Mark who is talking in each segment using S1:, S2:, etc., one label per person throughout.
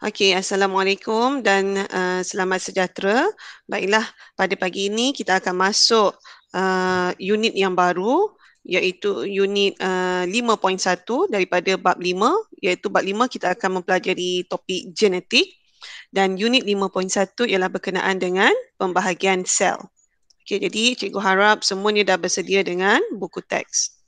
S1: Okey, Assalamualaikum dan uh, selamat sejahtera. Baiklah, pada pagi ini kita akan masuk uh, unit yang baru iaitu unit uh, eh, 5.1 daripada bab 5 iaitu bab 5 kita akan mempelajari topik genetik dan unit 5.1 ialah berkenaan dengan pembahagian sel. Okey, jadi cikgu harap semuanya dah bersedia dengan buku teks.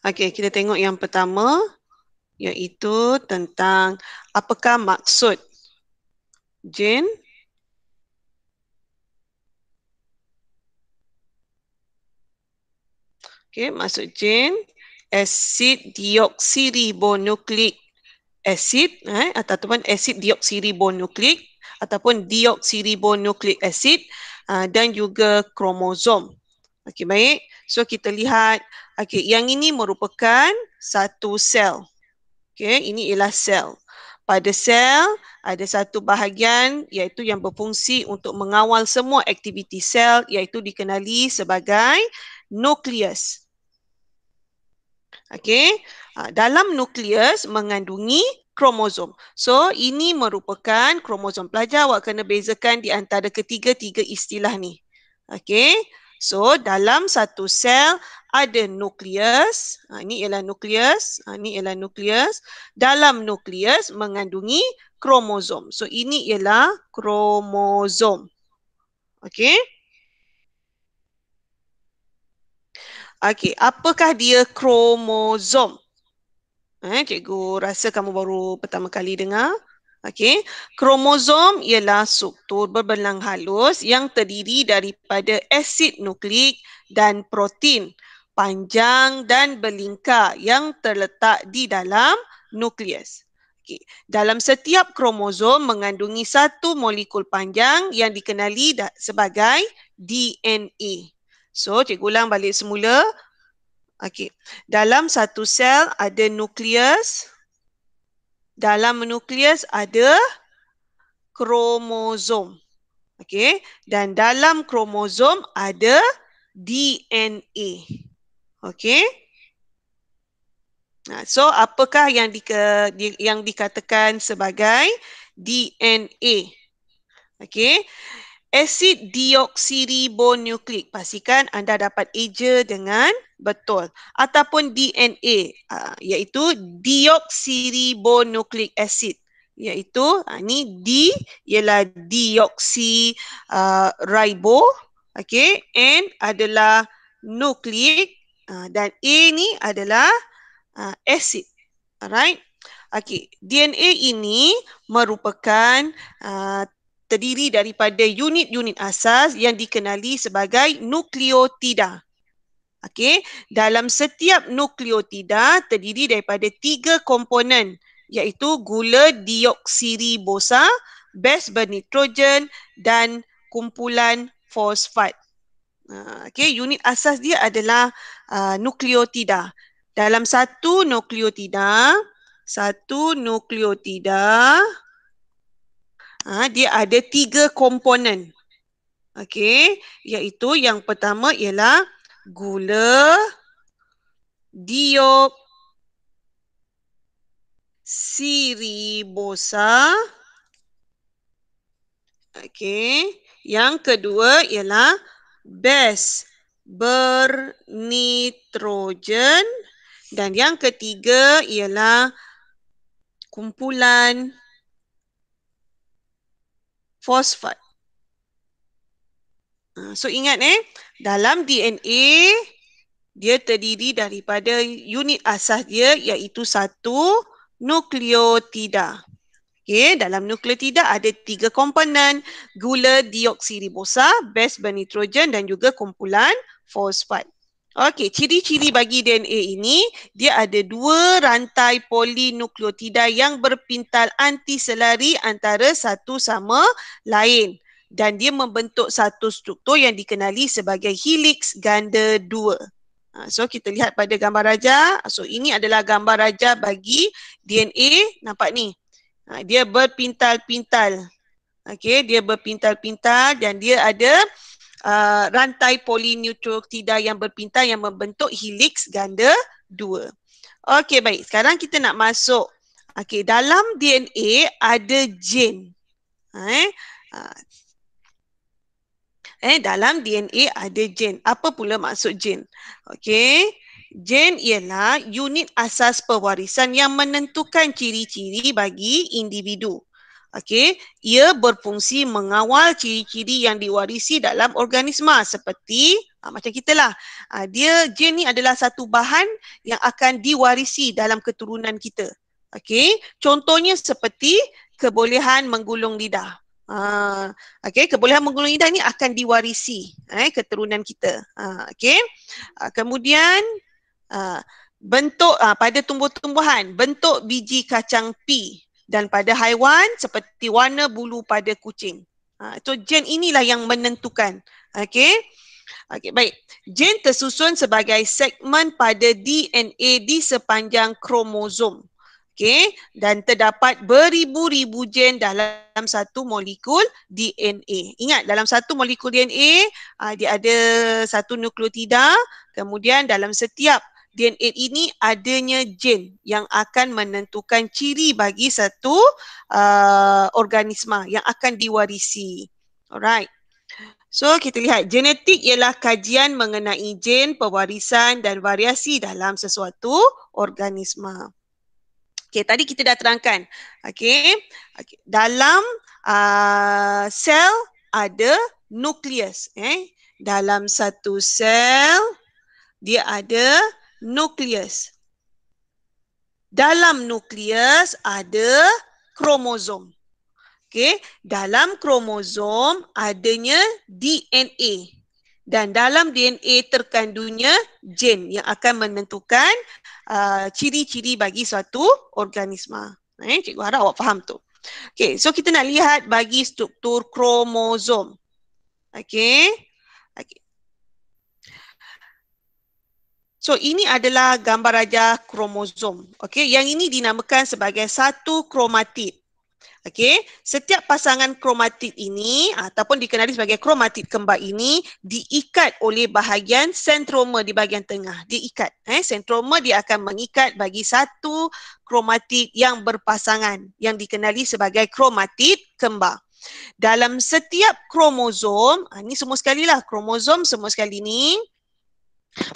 S1: Okey, kita tengok yang pertama iaitu tentang apakah maksud jin Okey, maksud jin asid dioksiribonukleik asid eh ataupun asid dioksiribonukleik ataupun dioksiribonukleik asid uh, dan juga kromosom Okey baik. So kita lihat okey yang ini merupakan satu sel. Okey, ini ialah sel. Pada sel ada satu bahagian iaitu yang berfungsi untuk mengawal semua aktiviti sel iaitu dikenali sebagai nukleus. Okey, ah, dalam nukleus mengandungi kromosom. So ini merupakan kromosom. Pelajar awak kena bezakan di antara ketiga-tiga istilah ni. Okey. So dalam satu sel ada nukleus. Ha, ini ialah nukleus. Ha, ini ialah nukleus. Dalam nukleus mengandungi kromosom. So ini ialah kromosom. Okay. Okey, apakah dia kromosom? Eh, cikgu rasa kamu baru pertama kali dengar. Okay, kromosom ialah struktur berbenang halus yang terdiri daripada asid nukleik dan protein panjang dan berlingkar yang terletak di dalam nukleus. Okay, dalam setiap kromosom mengandungi satu molekul panjang yang dikenali sebagai DNA. So, cikgu ulang balik semula. Okay, Dalam satu sel ada nukleus, dalam nukleus ada kromosom. Okey, dan dalam kromosom ada DNA. Okey. Nah, so apakah yang di, yang dikatakan sebagai DNA? Okey. Asid deoksiribonukleik Pastikan anda dapat eja dengan Betul. Ataupun DNA uh, ah, iaitu deoxyribonucleic acid iaitu uh, ni D ialah deoxy uh, ah, ribo okay N adalah nukleik uh, dan A ni adalah uh, acid. Alright. Okay. DNA ini merupakan uh, terdiri daripada unit-unit asas yang dikenali sebagai nukleotida. Okey, dalam setiap nukleotida terdiri daripada tiga komponen iaitu gula dioksiribosa, base bernitrogen dan kumpulan fosfat. Ha, okey, unit asas dia adalah uh, nukleotida. Dalam satu nukleotida, satu nukleotida uh, dia ada tiga komponen. Okey, iaitu yang pertama ialah gula diop siri bosa okey yang kedua ialah bes bernitrogen dan yang ketiga ialah kumpulan fosfat ah, so ingat eh dalam DNA dia terdiri daripada unit asas dia iaitu satu nukleotida. Okay, dalam nukleotida ada tiga komponen, gula deoksiribosa, base bernitrogen dan juga kumpulan fosfat. Okey, ciri-ciri bagi DNA ini, dia ada dua rantai polinukleotida yang berpintal antiselari antara satu sama lain dan dia membentuk satu struktur yang dikenali sebagai helix ganda dua. Ha, so kita lihat pada gambar raja. So ini adalah gambar raja bagi DNA. Nampak ni? Ha, dia berpintal-pintal. Okay, dia berpintal-pintal dan dia ada uh, rantai polinukleotida yang berpintal yang membentuk helix ganda dua. Okay, baik. Sekarang kita nak masuk. Okay, dalam DNA ada gen. Ha, eh? Eh, dalam DNA ada gen. Apa pula maksud gen? Okey. Gen ialah unit asas pewarisan yang menentukan ciri-ciri bagi individu. Okey, ia berfungsi mengawal ciri-ciri yang diwarisi dalam organisma seperti ha, macam kita lah. Ha, ah, dia gen ni adalah satu bahan yang akan diwarisi dalam keturunan kita. Okey, contohnya seperti kebolehan menggulung lidah. Ha, okay, kebolehan menggulung lidah ni akan diwarisi eh, keturunan kita. Uh, okay. Uh, kemudian uh, bentuk uh, pada tumbuh-tumbuhan, bentuk biji kacang pi dan pada haiwan seperti warna bulu pada kucing. Uh, so gen inilah yang menentukan. Okay. Okay, baik. Gen tersusun sebagai segmen pada DNA di sepanjang kromosom. Okay, dan terdapat beribu-ribu gen dalam satu molekul DNA. Ingat dalam satu molekul DNA aa, ah, dia ada satu nukleotida, kemudian dalam setiap DNA ini adanya gen yang akan menentukan ciri bagi satu aa, ah, organisma yang akan diwarisi. Alright. So kita lihat genetik ialah kajian mengenai gen pewarisan dan variasi dalam sesuatu organisma. Okey, tadi kita dah terangkan. Okey. Okay. Dalam uh, sel ada nukleus, eh. Dalam satu sel dia ada nukleus. Dalam nukleus ada kromosom. Okey, dalam kromosom adanya DNA dan dalam DNA terkandungnya gen yang akan menentukan uh, ciri-ciri bagi suatu organisma. Eh, cikgu harap awak faham tu. Okay, so kita nak lihat bagi struktur kromosom. Okay. okay. So ini adalah gambar raja kromosom. Okay, yang ini dinamakan sebagai satu kromatid. Okey, setiap pasangan kromatid ini ataupun dikenali sebagai kromatid kembar ini diikat oleh bahagian sentroma di bahagian tengah. Diikat. Eh, sentroma dia akan mengikat bagi satu kromatid yang berpasangan yang dikenali sebagai kromatid kembar. Dalam setiap kromosom, ah, ini semua sekali lah kromosom semua sekali ini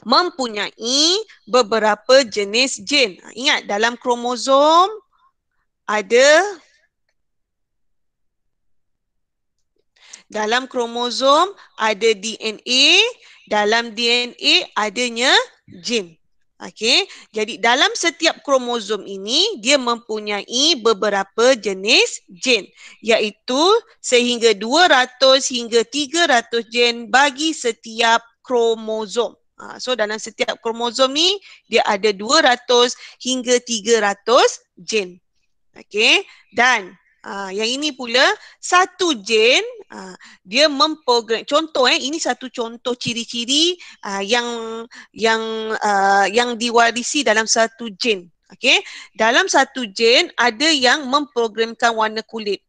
S1: mempunyai beberapa jenis gen. Ah, ingat dalam kromosom ada dalam kromosom ada DNA, dalam DNA adanya gen. Okey, jadi dalam setiap kromosom ini dia mempunyai beberapa jenis gen iaitu sehingga 200 hingga 300 gen bagi setiap kromosom. Ha, so dalam setiap kromosom ni dia ada 200 hingga 300 gen. Okey, dan Ah, yang ini pula satu gen uh, ah, dia memprogram contoh eh ini satu contoh ciri-ciri uh, yang yang uh, yang diwarisi dalam satu gen okey dalam satu gen ada yang memprogramkan warna kulit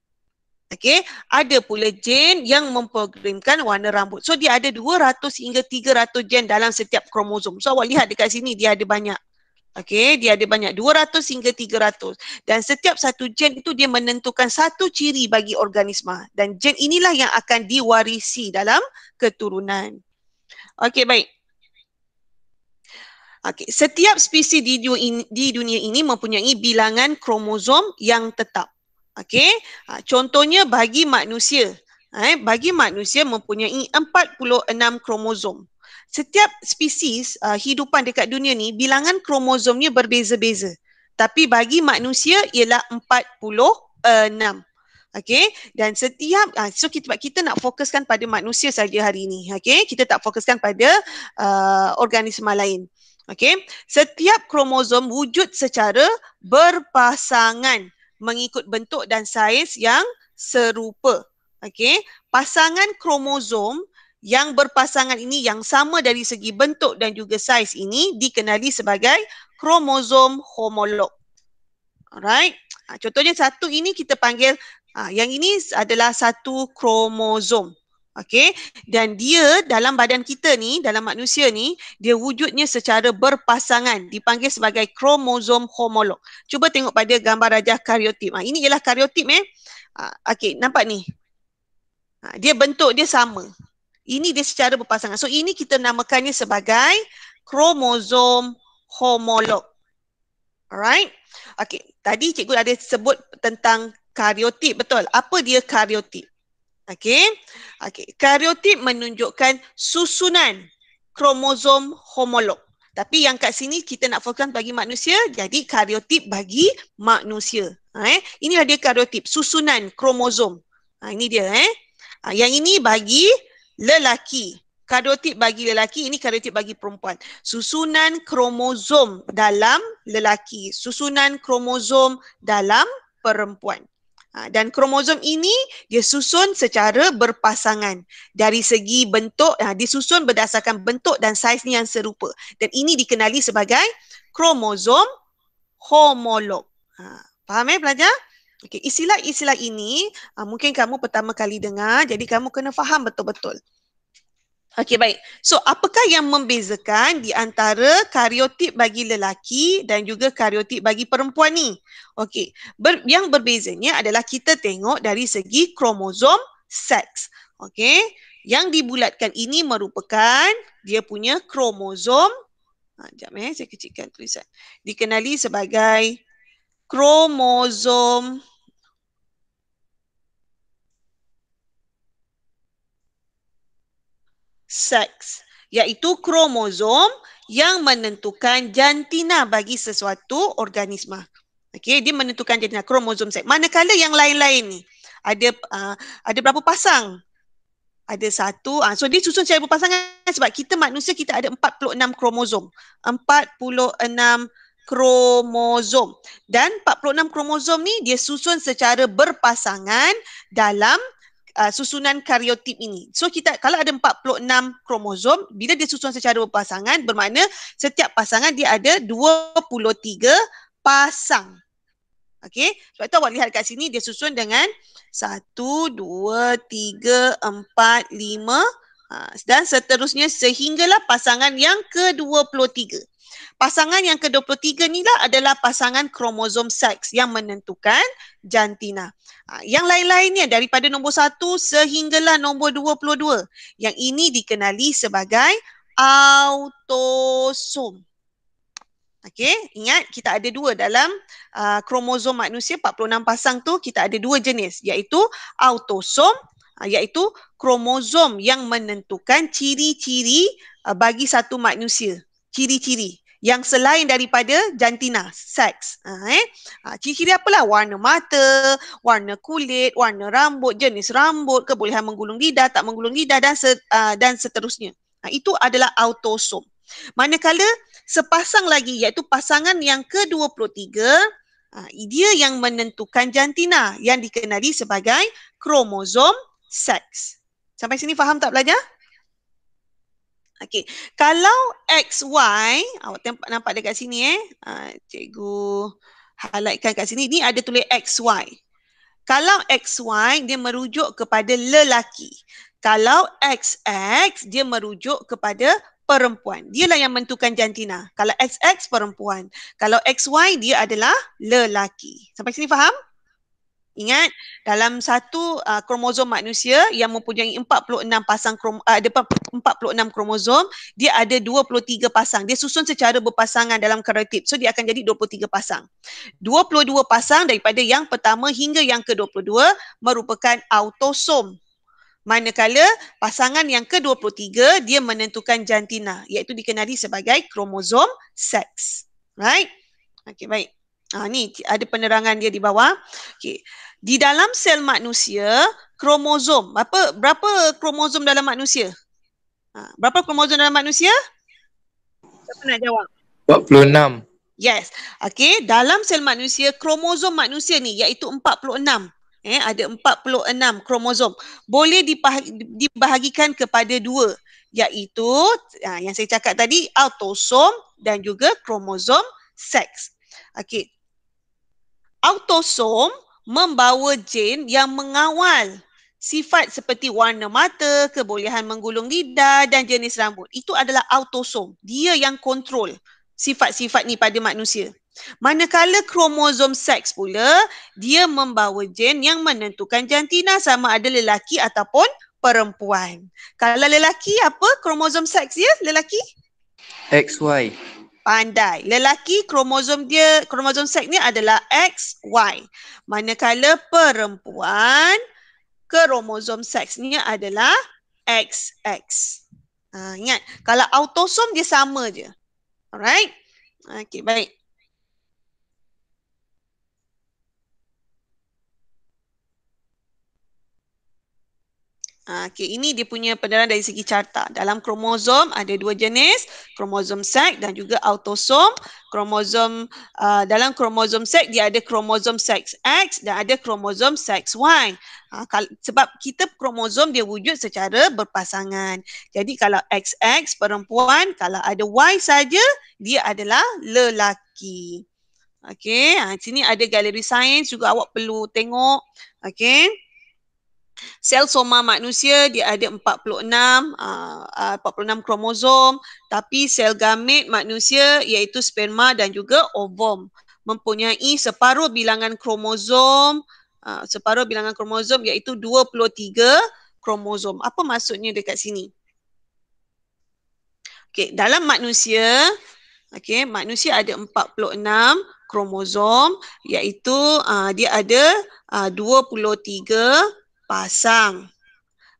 S1: okey ada pula gen yang memprogramkan warna rambut so dia ada 200 hingga 300 gen dalam setiap kromosom so awak lihat dekat sini dia ada banyak Okey, dia ada banyak 200 hingga 300. Dan setiap satu gen itu dia menentukan satu ciri bagi organisma. Dan gen inilah yang akan diwarisi dalam keturunan. Okey, baik. Okey, setiap spesies di dunia, ini, di dunia ini mempunyai bilangan kromosom yang tetap. Okey, ha, contohnya bagi manusia. Ha, eh, bagi manusia mempunyai 46 kromosom setiap spesies uh, hidupan dekat dunia ni bilangan kromosomnya berbeza-beza. Tapi bagi manusia ialah 46. okay. dan setiap uh, so kita kita nak fokuskan pada manusia saja hari ini. okay. kita tak fokuskan pada uh, organisma lain. okay. setiap kromosom wujud secara berpasangan mengikut bentuk dan saiz yang serupa. okay. pasangan kromosom yang berpasangan ini yang sama dari segi bentuk dan juga saiz ini dikenali sebagai kromosom homolog. Alright. Ha, contohnya satu ini kita panggil ha, yang ini adalah satu kromosom. Okey. Dan dia dalam badan kita ni, dalam manusia ni, dia wujudnya secara berpasangan dipanggil sebagai kromosom homolog. Cuba tengok pada gambar rajah karyotip. Ha, ini ialah karyotip eh. Okey, nampak ni. Dia bentuk dia sama. Ini dia secara berpasangan. So ini kita namakannya sebagai kromosom homolog. Alright. Okay. Tadi cikgu ada sebut tentang karyotip. Betul. Apa dia karyotip? Okay. Okay. Karyotip menunjukkan susunan kromosom homolog. Tapi yang kat sini kita nak fokuskan bagi manusia. Jadi karyotip bagi manusia. Eh. Inilah dia karyotip. Susunan kromosom. Ha, ini dia. Eh. Ha, yang ini bagi lelaki kardiotip bagi lelaki ini kardiotip bagi perempuan susunan kromosom dalam lelaki susunan kromosom dalam perempuan ha, dan kromosom ini dia susun secara berpasangan dari segi bentuk ha, disusun berdasarkan bentuk dan saiznya yang serupa dan ini dikenali sebagai kromosom homolog ha, faham ya pelajar Okay, istilah-istilah ini uh, mungkin kamu pertama kali dengar, jadi kamu kena faham betul-betul. Okey, baik. So, apakah yang membezakan di antara karyotip bagi lelaki dan juga karyotip bagi perempuan ni? Okey, Ber- yang berbezanya adalah kita tengok dari segi kromosom seks. Okey, yang dibulatkan ini merupakan dia punya kromosom. Ha, ah, sekejap eh, saya kecilkan tulisan. Dikenali sebagai kromosom seks iaitu kromosom yang menentukan jantina bagi sesuatu organisma. Okey, dia menentukan jantina kromosom seks. Manakala yang lain-lain ni ada uh, ada berapa pasang? Ada satu. Uh, so dia susun secara berpasangan sebab kita manusia kita ada 46 kromosom. 46 kromosom. Dan 46 kromosom ni dia susun secara berpasangan dalam uh, susunan karyotip ini. So kita kalau ada 46 kromosom, bila dia susun secara berpasangan bermakna setiap pasangan dia ada 23 pasang. okay? sebab tu awak lihat kat sini dia susun dengan 1, 2, 3, 4, 5 dan seterusnya sehinggalah pasangan yang ke-23. Pasangan yang ke-23 ni lah adalah pasangan kromosom seks yang menentukan jantina. Ha, yang lain-lainnya daripada nombor 1 sehinggalah nombor 22. Yang ini dikenali sebagai autosom. Okey, ingat kita ada dua dalam uh, kromosom manusia 46 pasang tu kita ada dua jenis iaitu autosom uh, iaitu kromosom yang menentukan ciri-ciri uh, bagi satu manusia. Ciri-ciri yang selain daripada jantina, seks. Ha, eh? ha, ciri-ciri apalah? Warna mata, warna kulit, warna rambut, jenis rambut, kebolehan menggulung lidah, tak menggulung lidah dan, se- uh, dan seterusnya. Ha, itu adalah autosom. Manakala sepasang lagi iaitu pasangan yang ke-23, ha, dia yang menentukan jantina yang dikenali sebagai kromosom seks. Sampai sini faham tak belajar? Okey. Kalau XY, awak ah, nampak, nampak dekat sini eh. Uh, cikgu highlightkan kat sini. Ni ada tulis XY. Kalau XY, dia merujuk kepada lelaki. Kalau XX, dia merujuk kepada perempuan. Dialah yang menentukan jantina. Kalau XX, perempuan. Kalau XY, dia adalah lelaki. Sampai sini faham? Ingat dalam satu uh, kromosom manusia yang mempunyai 46 pasang krom, uh, ada 46 kromosom, dia ada 23 pasang. Dia susun secara berpasangan dalam karyotip, So dia akan jadi 23 pasang. 22 pasang daripada yang pertama hingga yang ke-22 merupakan autosom. Manakala pasangan yang ke-23 dia menentukan jantina iaitu dikenali sebagai kromosom seks. Right? Okay, baik. Ha, ni ada penerangan dia di bawah. Okay. Di dalam sel manusia, kromosom. Apa, berapa kromosom dalam manusia? Ha, berapa kromosom dalam manusia? Siapa nak jawab? 46. Yes. Okay. Dalam sel manusia, kromosom manusia ni iaitu 46. Eh, ada 46 kromosom. Boleh dibahagikan kepada dua iaitu ha, yang saya cakap tadi autosom dan juga kromosom seks. Okey, autosom membawa gen yang mengawal sifat seperti warna mata, kebolehan menggulung lidah dan jenis rambut. Itu adalah autosom. Dia yang kontrol sifat-sifat ni pada manusia. Manakala kromosom seks pula, dia membawa gen yang menentukan jantina sama ada lelaki ataupun perempuan. Kalau lelaki apa kromosom seks dia? Lelaki? XY pandai. Lelaki kromosom dia, kromosom seks ni adalah XY. Manakala perempuan kromosom seksnya adalah XX. Ha, ingat, kalau autosom dia sama je. Alright? Okay, baik. Ah, okay, ini dia punya pendalaman dari segi carta. Dalam kromosom ada dua jenis, kromosom sek dan juga autosom. Kromosom uh, ah, dalam kromosom sek dia ada kromosom seks X dan ada kromosom seks Y. Ha, kal- sebab kita kromosom dia wujud secara berpasangan. Jadi kalau XX perempuan, kalau ada Y saja dia adalah lelaki. Okay, sini ada galeri sains juga awak perlu tengok. Okay. Sel soma manusia dia ada 46 uh, uh, 46 kromosom tapi sel gamet manusia iaitu sperma dan juga ovum mempunyai separuh bilangan kromosom uh, separuh bilangan kromosom iaitu 23 kromosom. Apa maksudnya dekat sini? Okey, dalam manusia okey, manusia ada 46 kromosom iaitu uh, dia ada ah, uh, 23 pasang.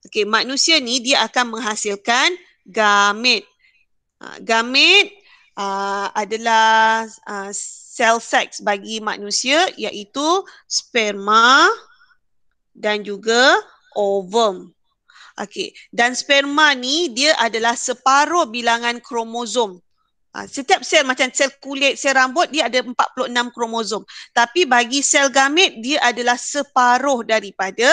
S1: Okey, manusia ni dia akan menghasilkan gamet. Ha, gamet uh, ah, adalah uh, sel seks bagi manusia iaitu sperma dan juga ovum. Okey, dan sperma ni dia adalah separuh bilangan kromosom. Uh, setiap sel macam sel kulit, sel rambut dia ada 46 kromosom. Tapi bagi sel gamet dia adalah separuh daripada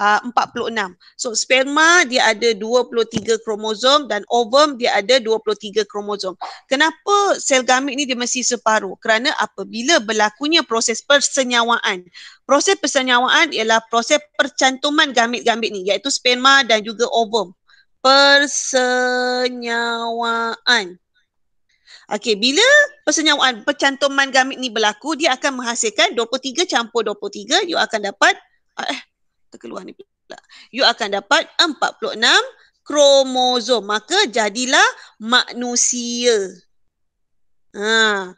S1: Ah, uh, 46. So sperma dia ada 23 kromosom dan ovum dia ada 23 kromosom. Kenapa sel gamet ni dia mesti separuh? Kerana apabila berlakunya proses persenyawaan. Proses persenyawaan ialah proses percantuman gamet-gamet ni iaitu sperma dan juga ovum. Persenyawaan. Okey, bila persenyawaan percantuman gamet ni berlaku, dia akan menghasilkan 23 campur 23, you akan dapat eh, terkeluar ni pula. You akan dapat 46 kromosom. Maka jadilah manusia. Ha.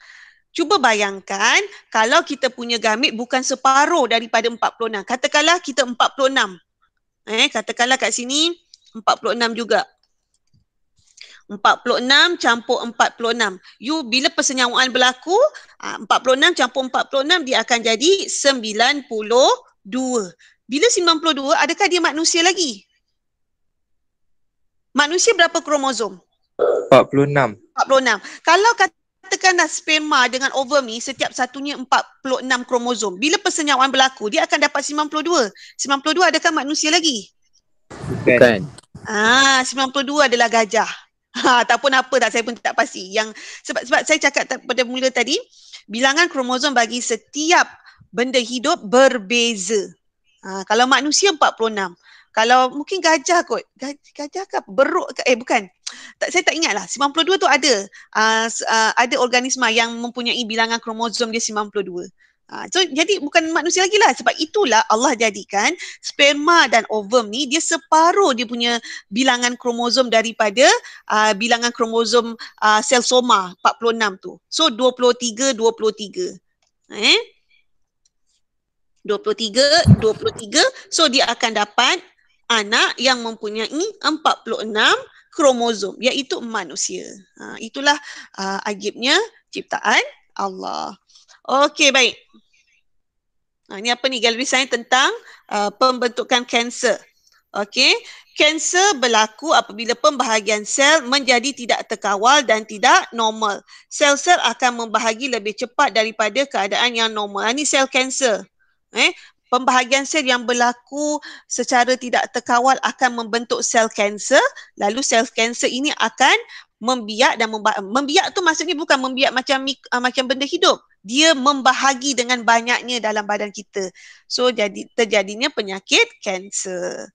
S1: Cuba bayangkan kalau kita punya gamit bukan separuh daripada 46. Katakanlah kita 46. Eh, katakanlah kat sini 46 juga. 46 campur 46. You bila persenyawaan berlaku, 46 ah, campur 46 dia akan jadi 92 bila 92 adakah dia manusia lagi? Manusia berapa kromosom? 46. 46. Kalau katakanlah sperma dengan ovum ni setiap satunya 46 kromosom. Bila persenyawaan berlaku dia akan dapat 92. 92 adakah manusia lagi? Bukan. Ah, 92 adalah gajah. Ha, ataupun apa tak saya pun tak pasti. Yang sebab sebab saya cakap pada mula tadi, bilangan kromosom bagi setiap benda hidup berbeza. Ha, kalau manusia 46. Kalau mungkin gajah kot. Gajah, gajah ke beruk ke? Eh bukan. Tak, saya tak ingat lah. 92 tu ada. Uh, uh, ada organisma yang mempunyai bilangan kromosom dia 92. Ha, so, jadi bukan manusia lagi lah. Sebab itulah Allah jadikan sperma dan ovum ni dia separuh dia punya bilangan kromosom daripada uh, bilangan kromosom uh, sel soma 46 tu. So 23, 23. Eh? 23, 23. So dia akan dapat anak yang mempunyai 46 kromosom iaitu manusia. Ha, itulah uh, ha, ajibnya ciptaan Allah. Okey baik. Ha, ini apa ni galeri saya tentang uh, pembentukan kanser. Okey, kanser berlaku apabila pembahagian sel menjadi tidak terkawal dan tidak normal. Sel-sel akan membahagi lebih cepat daripada keadaan yang normal. Ini ha, sel kanser eh pembahagian sel yang berlaku secara tidak terkawal akan membentuk sel kanser lalu sel kanser ini akan membiak dan memba- membiak tu maksudnya bukan membiak macam uh, macam benda hidup dia membahagi dengan banyaknya dalam badan kita so jadi terjadinya penyakit kanser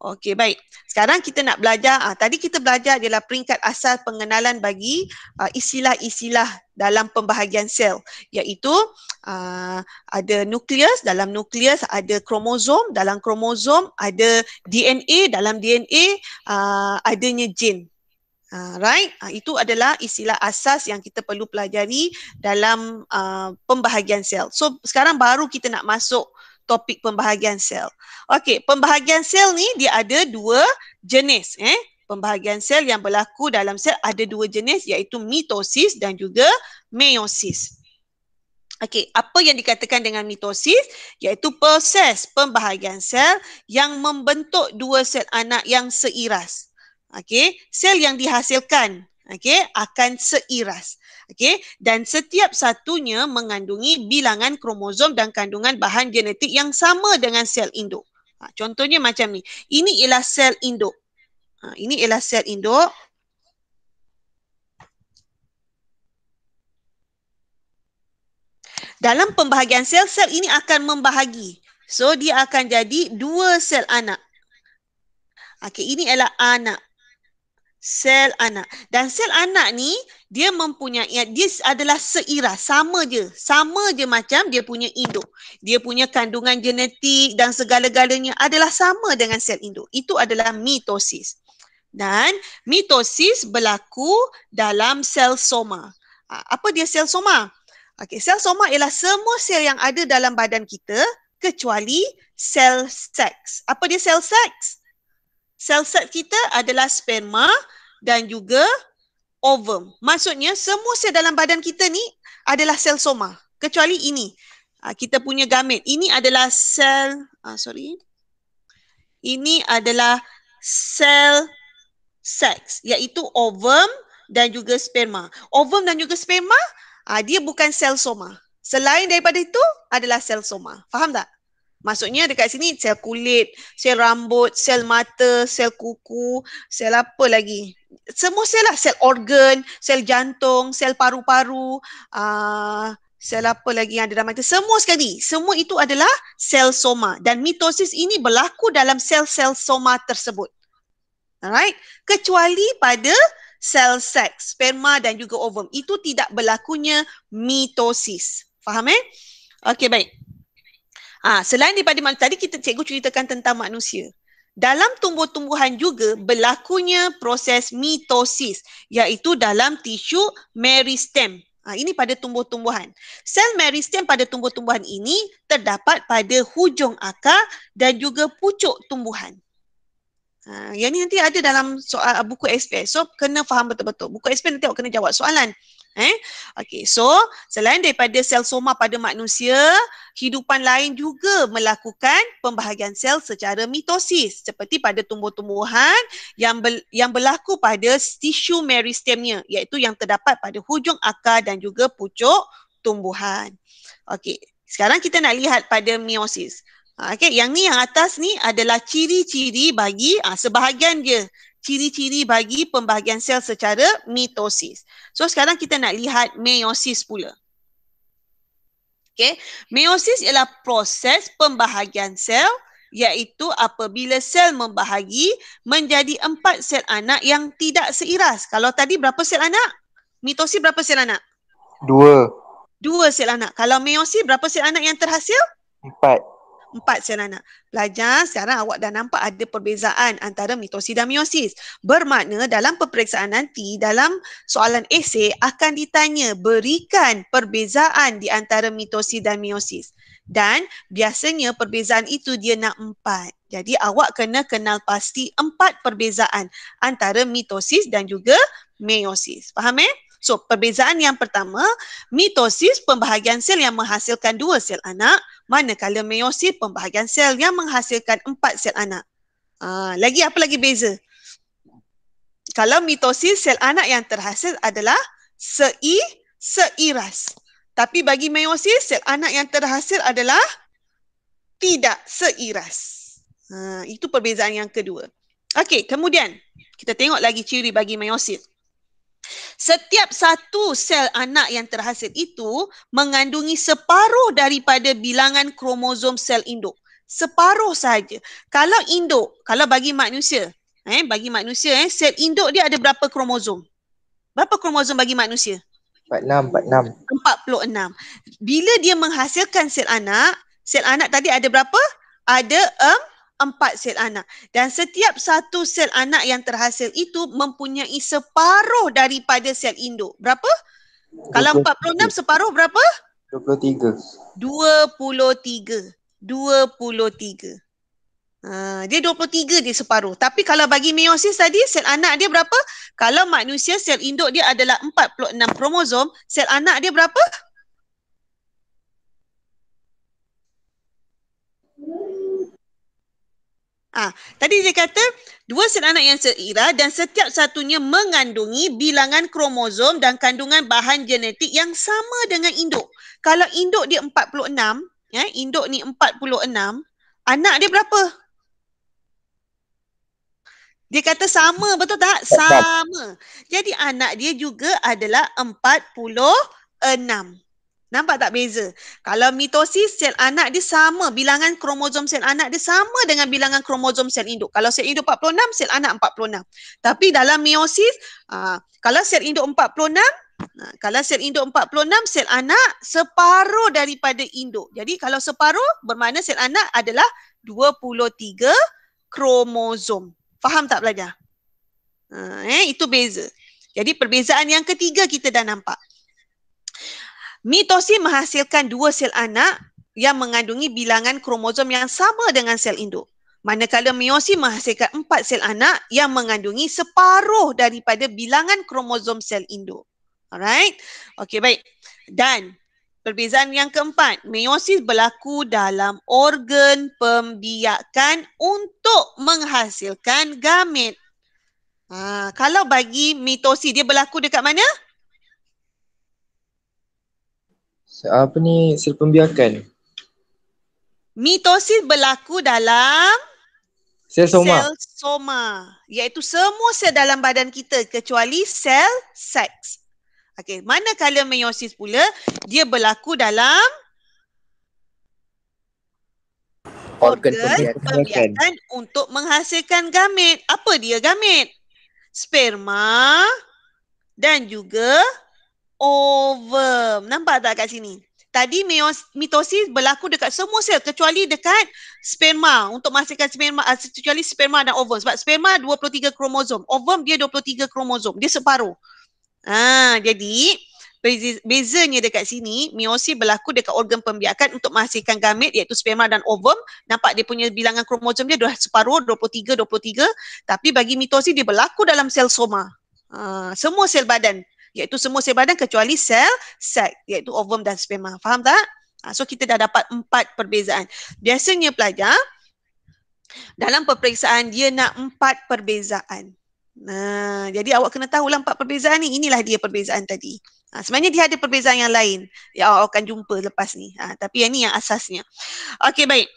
S1: Okey baik. Sekarang kita nak belajar ah tadi kita belajar adalah peringkat asal pengenalan bagi ah, istilah-istilah dalam pembahagian sel iaitu ah, ada nukleus, dalam nukleus ada kromosom, dalam kromosom ada DNA, dalam DNA ah, adanya gen. Alright, ah, ah, itu adalah istilah asas yang kita perlu pelajari dalam ah, pembahagian sel. So sekarang baru kita nak masuk topik pembahagian sel. Okey, pembahagian sel ni dia ada dua jenis eh. Pembahagian sel yang berlaku dalam sel ada dua jenis iaitu mitosis dan juga meiosis. Okey, apa yang dikatakan dengan mitosis iaitu proses pembahagian sel yang membentuk dua sel anak yang seiras. Okey, sel yang dihasilkan okey akan seiras. Okey, dan setiap satunya mengandungi bilangan kromosom dan kandungan bahan genetik yang sama dengan sel induk. Ha, contohnya macam ni. Ini ialah sel induk. Ha, ini ialah sel induk. Dalam pembahagian sel, sel ini akan membahagi. So, dia akan jadi dua sel anak. Okey, ini ialah anak sel anak. Dan sel anak ni dia mempunyai dia adalah seirah sama je. Sama je macam dia punya induk. Dia punya kandungan genetik dan segala-galanya adalah sama dengan sel induk. Itu adalah mitosis. Dan mitosis berlaku dalam sel soma. Ha, apa dia sel soma? Okey, sel soma ialah semua sel yang ada dalam badan kita kecuali sel seks. Apa dia sel seks? sel-sel kita adalah sperma dan juga ovum. Maksudnya semua sel dalam badan kita ni adalah sel soma. Kecuali ini. Ah, kita punya gamet. Ini adalah sel, ah, sorry. Ini adalah sel seks iaitu ovum dan juga sperma. Ovum dan juga sperma, ah, dia bukan sel soma. Selain daripada itu adalah sel soma. Faham tak? Maksudnya dekat sini sel kulit, sel rambut, sel mata, sel kuku, sel apa lagi? Semua sel lah, sel organ, sel jantung, sel paru-paru, uh, sel apa lagi yang ada dalam mata. Semua sekali, semua itu adalah sel soma. Dan mitosis ini berlaku dalam sel-sel soma tersebut. Alright? Kecuali pada sel seks, sperma dan juga ovum. Itu tidak berlakunya mitosis. Faham eh? Okay, baik. Ha, selain daripada manusia, tadi kita cikgu ceritakan tentang manusia. Dalam tumbuh-tumbuhan juga berlakunya proses mitosis iaitu dalam tisu meristem. Ha, ini pada tumbuh-tumbuhan. Sel meristem pada tumbuh-tumbuhan ini terdapat pada hujung akar dan juga pucuk tumbuhan. Ha, yang ini nanti ada dalam soal, buku SPS. So, kena faham betul-betul. Buku SPS nanti awak kena jawab soalan. Eh? Okay, so selain daripada sel soma pada manusia, hidupan lain juga melakukan pembahagian sel secara mitosis seperti pada tumbuh-tumbuhan yang ber, yang berlaku pada tisu meristemnya iaitu yang terdapat pada hujung akar dan juga pucuk tumbuhan. Okay, sekarang kita nak lihat pada meiosis. Okay, yang ni yang atas ni adalah ciri-ciri bagi ha, sebahagian dia ciri-ciri bagi pembahagian sel secara mitosis. So sekarang kita nak lihat meiosis pula. Okay. Meiosis ialah proses pembahagian sel iaitu apabila sel membahagi menjadi empat sel anak yang tidak seiras. Kalau tadi berapa sel anak? Mitosis berapa sel anak? Dua. Dua sel anak. Kalau meiosis berapa sel anak yang terhasil? Empat empat siaran anak. Pelajar, sekarang awak dah nampak ada perbezaan antara mitosis dan meiosis. Bermakna dalam peperiksaan nanti, dalam soalan esei akan ditanya berikan perbezaan di antara mitosis dan meiosis. Dan biasanya perbezaan itu dia nak empat. Jadi awak kena kenal pasti empat perbezaan antara mitosis dan juga meiosis. Faham eh? So perbezaan yang pertama, mitosis pembahagian sel yang menghasilkan dua sel anak, manakala meiosis pembahagian sel yang menghasilkan empat sel anak. Uh, lagi apa lagi beza? Kalau mitosis sel anak yang terhasil adalah se-ir se seiras. Tapi bagi meiosis sel anak yang terhasil adalah tidak seiras. Ha, itu perbezaan yang kedua. Okey, kemudian kita tengok lagi ciri bagi meiosis. Setiap satu sel anak yang terhasil itu mengandungi separuh daripada bilangan kromosom sel induk. Separuh saja. Kalau induk, kalau bagi manusia, eh, bagi manusia, eh, sel induk dia ada berapa kromosom? Berapa kromosom bagi manusia? 46, 46. 46. Bila dia menghasilkan sel anak, sel anak tadi ada berapa? Ada um, empat sel anak dan setiap satu sel anak yang terhasil itu mempunyai separuh daripada sel induk. Berapa? Kalau empat puluh enam separuh berapa? Dua Dua puluh puluh tiga. 23. 23. 23. Ha, dia tiga dia separuh. Tapi kalau bagi meiosis tadi sel anak dia berapa? Kalau manusia sel induk dia adalah empat puluh enam kromosom, sel anak dia berapa? Ha, tadi dia kata dua sel anak yang seira dan setiap satunya mengandungi bilangan kromosom dan kandungan bahan genetik yang sama dengan induk. Kalau induk dia 46, ya, induk ni 46, anak dia berapa? Dia kata sama betul tak? Sama. Jadi anak dia juga adalah 46. Nampak tak beza? Kalau mitosis sel anak dia sama bilangan kromosom sel anak dia sama dengan bilangan kromosom sel induk. Kalau sel induk 46, sel anak 46. Tapi dalam meiosis, ah, kalau sel induk 46, ah, kalau sel induk 46, sel anak separuh daripada induk. Jadi kalau separuh bermakna sel anak adalah 23 kromosom. Faham tak belajar? Ah, eh, itu beza. Jadi perbezaan yang ketiga kita dah nampak. Mitosis menghasilkan dua sel anak yang mengandungi bilangan kromosom yang sama dengan sel induk. Manakala meiosis menghasilkan empat sel anak yang mengandungi separuh daripada bilangan kromosom sel induk. Alright? Okey, baik. Dan perbezaan yang keempat, meiosis berlaku dalam organ pembiakan untuk menghasilkan gamet. Ha, kalau bagi mitosis, dia berlaku dekat mana? apa ni sel pembiakan. Mitosis berlaku dalam
S2: sel soma. Sel
S1: soma, iaitu semua sel dalam badan kita kecuali sel seks. Okey, manakala meiosis pula dia berlaku dalam organ, organ pembiakan, pembiakan untuk menghasilkan gamet. Apa dia gamet? Sperma dan juga over. Nampak tak kat sini? Tadi mitosis berlaku dekat semua sel kecuali dekat sperma untuk memastikan sperma ah, kecuali sperma dan ovum sebab sperma 23 kromosom, ovum dia 23 kromosom, dia separuh. Ha, jadi bezanya dekat sini meiosis berlaku dekat organ pembiakan untuk menghasilkan gamet iaitu sperma dan ovum nampak dia punya bilangan kromosom dia dah separuh 23 23 tapi bagi mitosis dia berlaku dalam sel soma ha, semua sel badan iaitu semua sel badan kecuali sel sac iaitu ovum dan sperma. Faham tak? Ha, so kita dah dapat empat perbezaan. Biasanya pelajar dalam peperiksaan dia nak empat perbezaan. Nah, ha, jadi awak kena tahu lah empat perbezaan ni. Inilah dia perbezaan tadi. Ha, sebenarnya dia ada perbezaan yang lain yang awak akan jumpa lepas ni. Ha, tapi yang ni yang asasnya. Okey baik.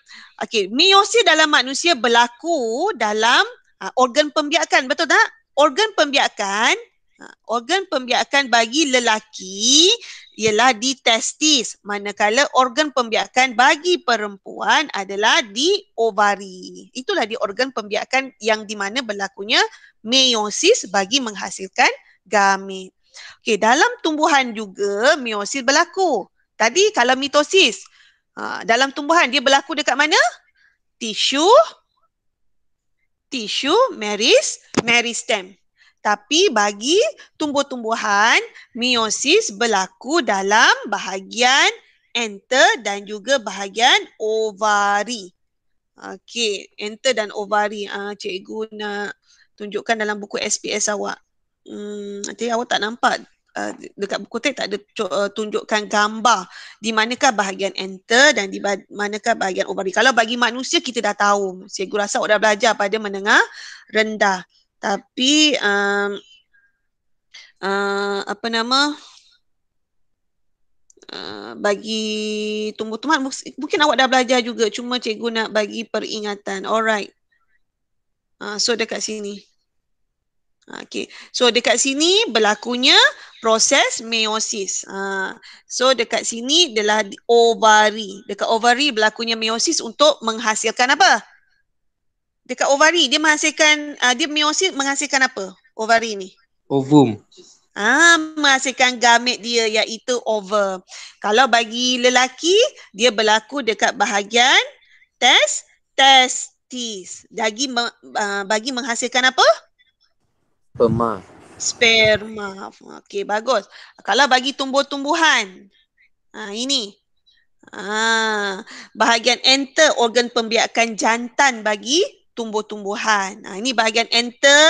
S1: Okey, meiosis dalam manusia berlaku dalam ha, organ pembiakan, betul tak? Organ pembiakan Ha, organ pembiakan bagi lelaki ialah di testis manakala organ pembiakan bagi perempuan adalah di ovari itulah di organ pembiakan yang di mana berlakunya meiosis bagi menghasilkan gamet Okay, dalam tumbuhan juga meiosis berlaku tadi kalau mitosis ha, dalam tumbuhan dia berlaku dekat mana tisu tisu meris meristem tapi bagi tumbuh-tumbuhan, meiosis berlaku dalam bahagian enter dan juga bahagian ovari. Okey, enter dan ovari. Ah, cikgu nak tunjukkan dalam buku SPS awak. Hmm, nanti awak tak nampak Uh, dekat buku teks tak ada ah, tunjukkan gambar di manakah bahagian enter dan di manakah bahagian ovari. Kalau bagi manusia kita dah tahu. Cikgu rasa awak dah belajar pada menengah rendah tapi um, uh, apa nama uh, bagi tumbuh-tumbuhan mungkin awak dah belajar juga cuma cikgu nak bagi peringatan alright uh, so dekat sini Okay, so dekat sini berlakunya proses meiosis. Uh, so dekat sini adalah ovari. Dekat ovari berlakunya meiosis untuk menghasilkan apa? dekat ovari dia menghasilkan uh, dia meiosis menghasilkan apa ovari ni ovum ah menghasilkan gamet dia iaitu ovum kalau bagi lelaki dia berlaku dekat bahagian test testis bagi uh, ah, bagi menghasilkan apa sperma sperma okey bagus kalau bagi tumbuh-tumbuhan ah uh, ini Ah, bahagian enter organ pembiakan jantan bagi tumbuh-tumbuhan. Nah, ini bahagian enter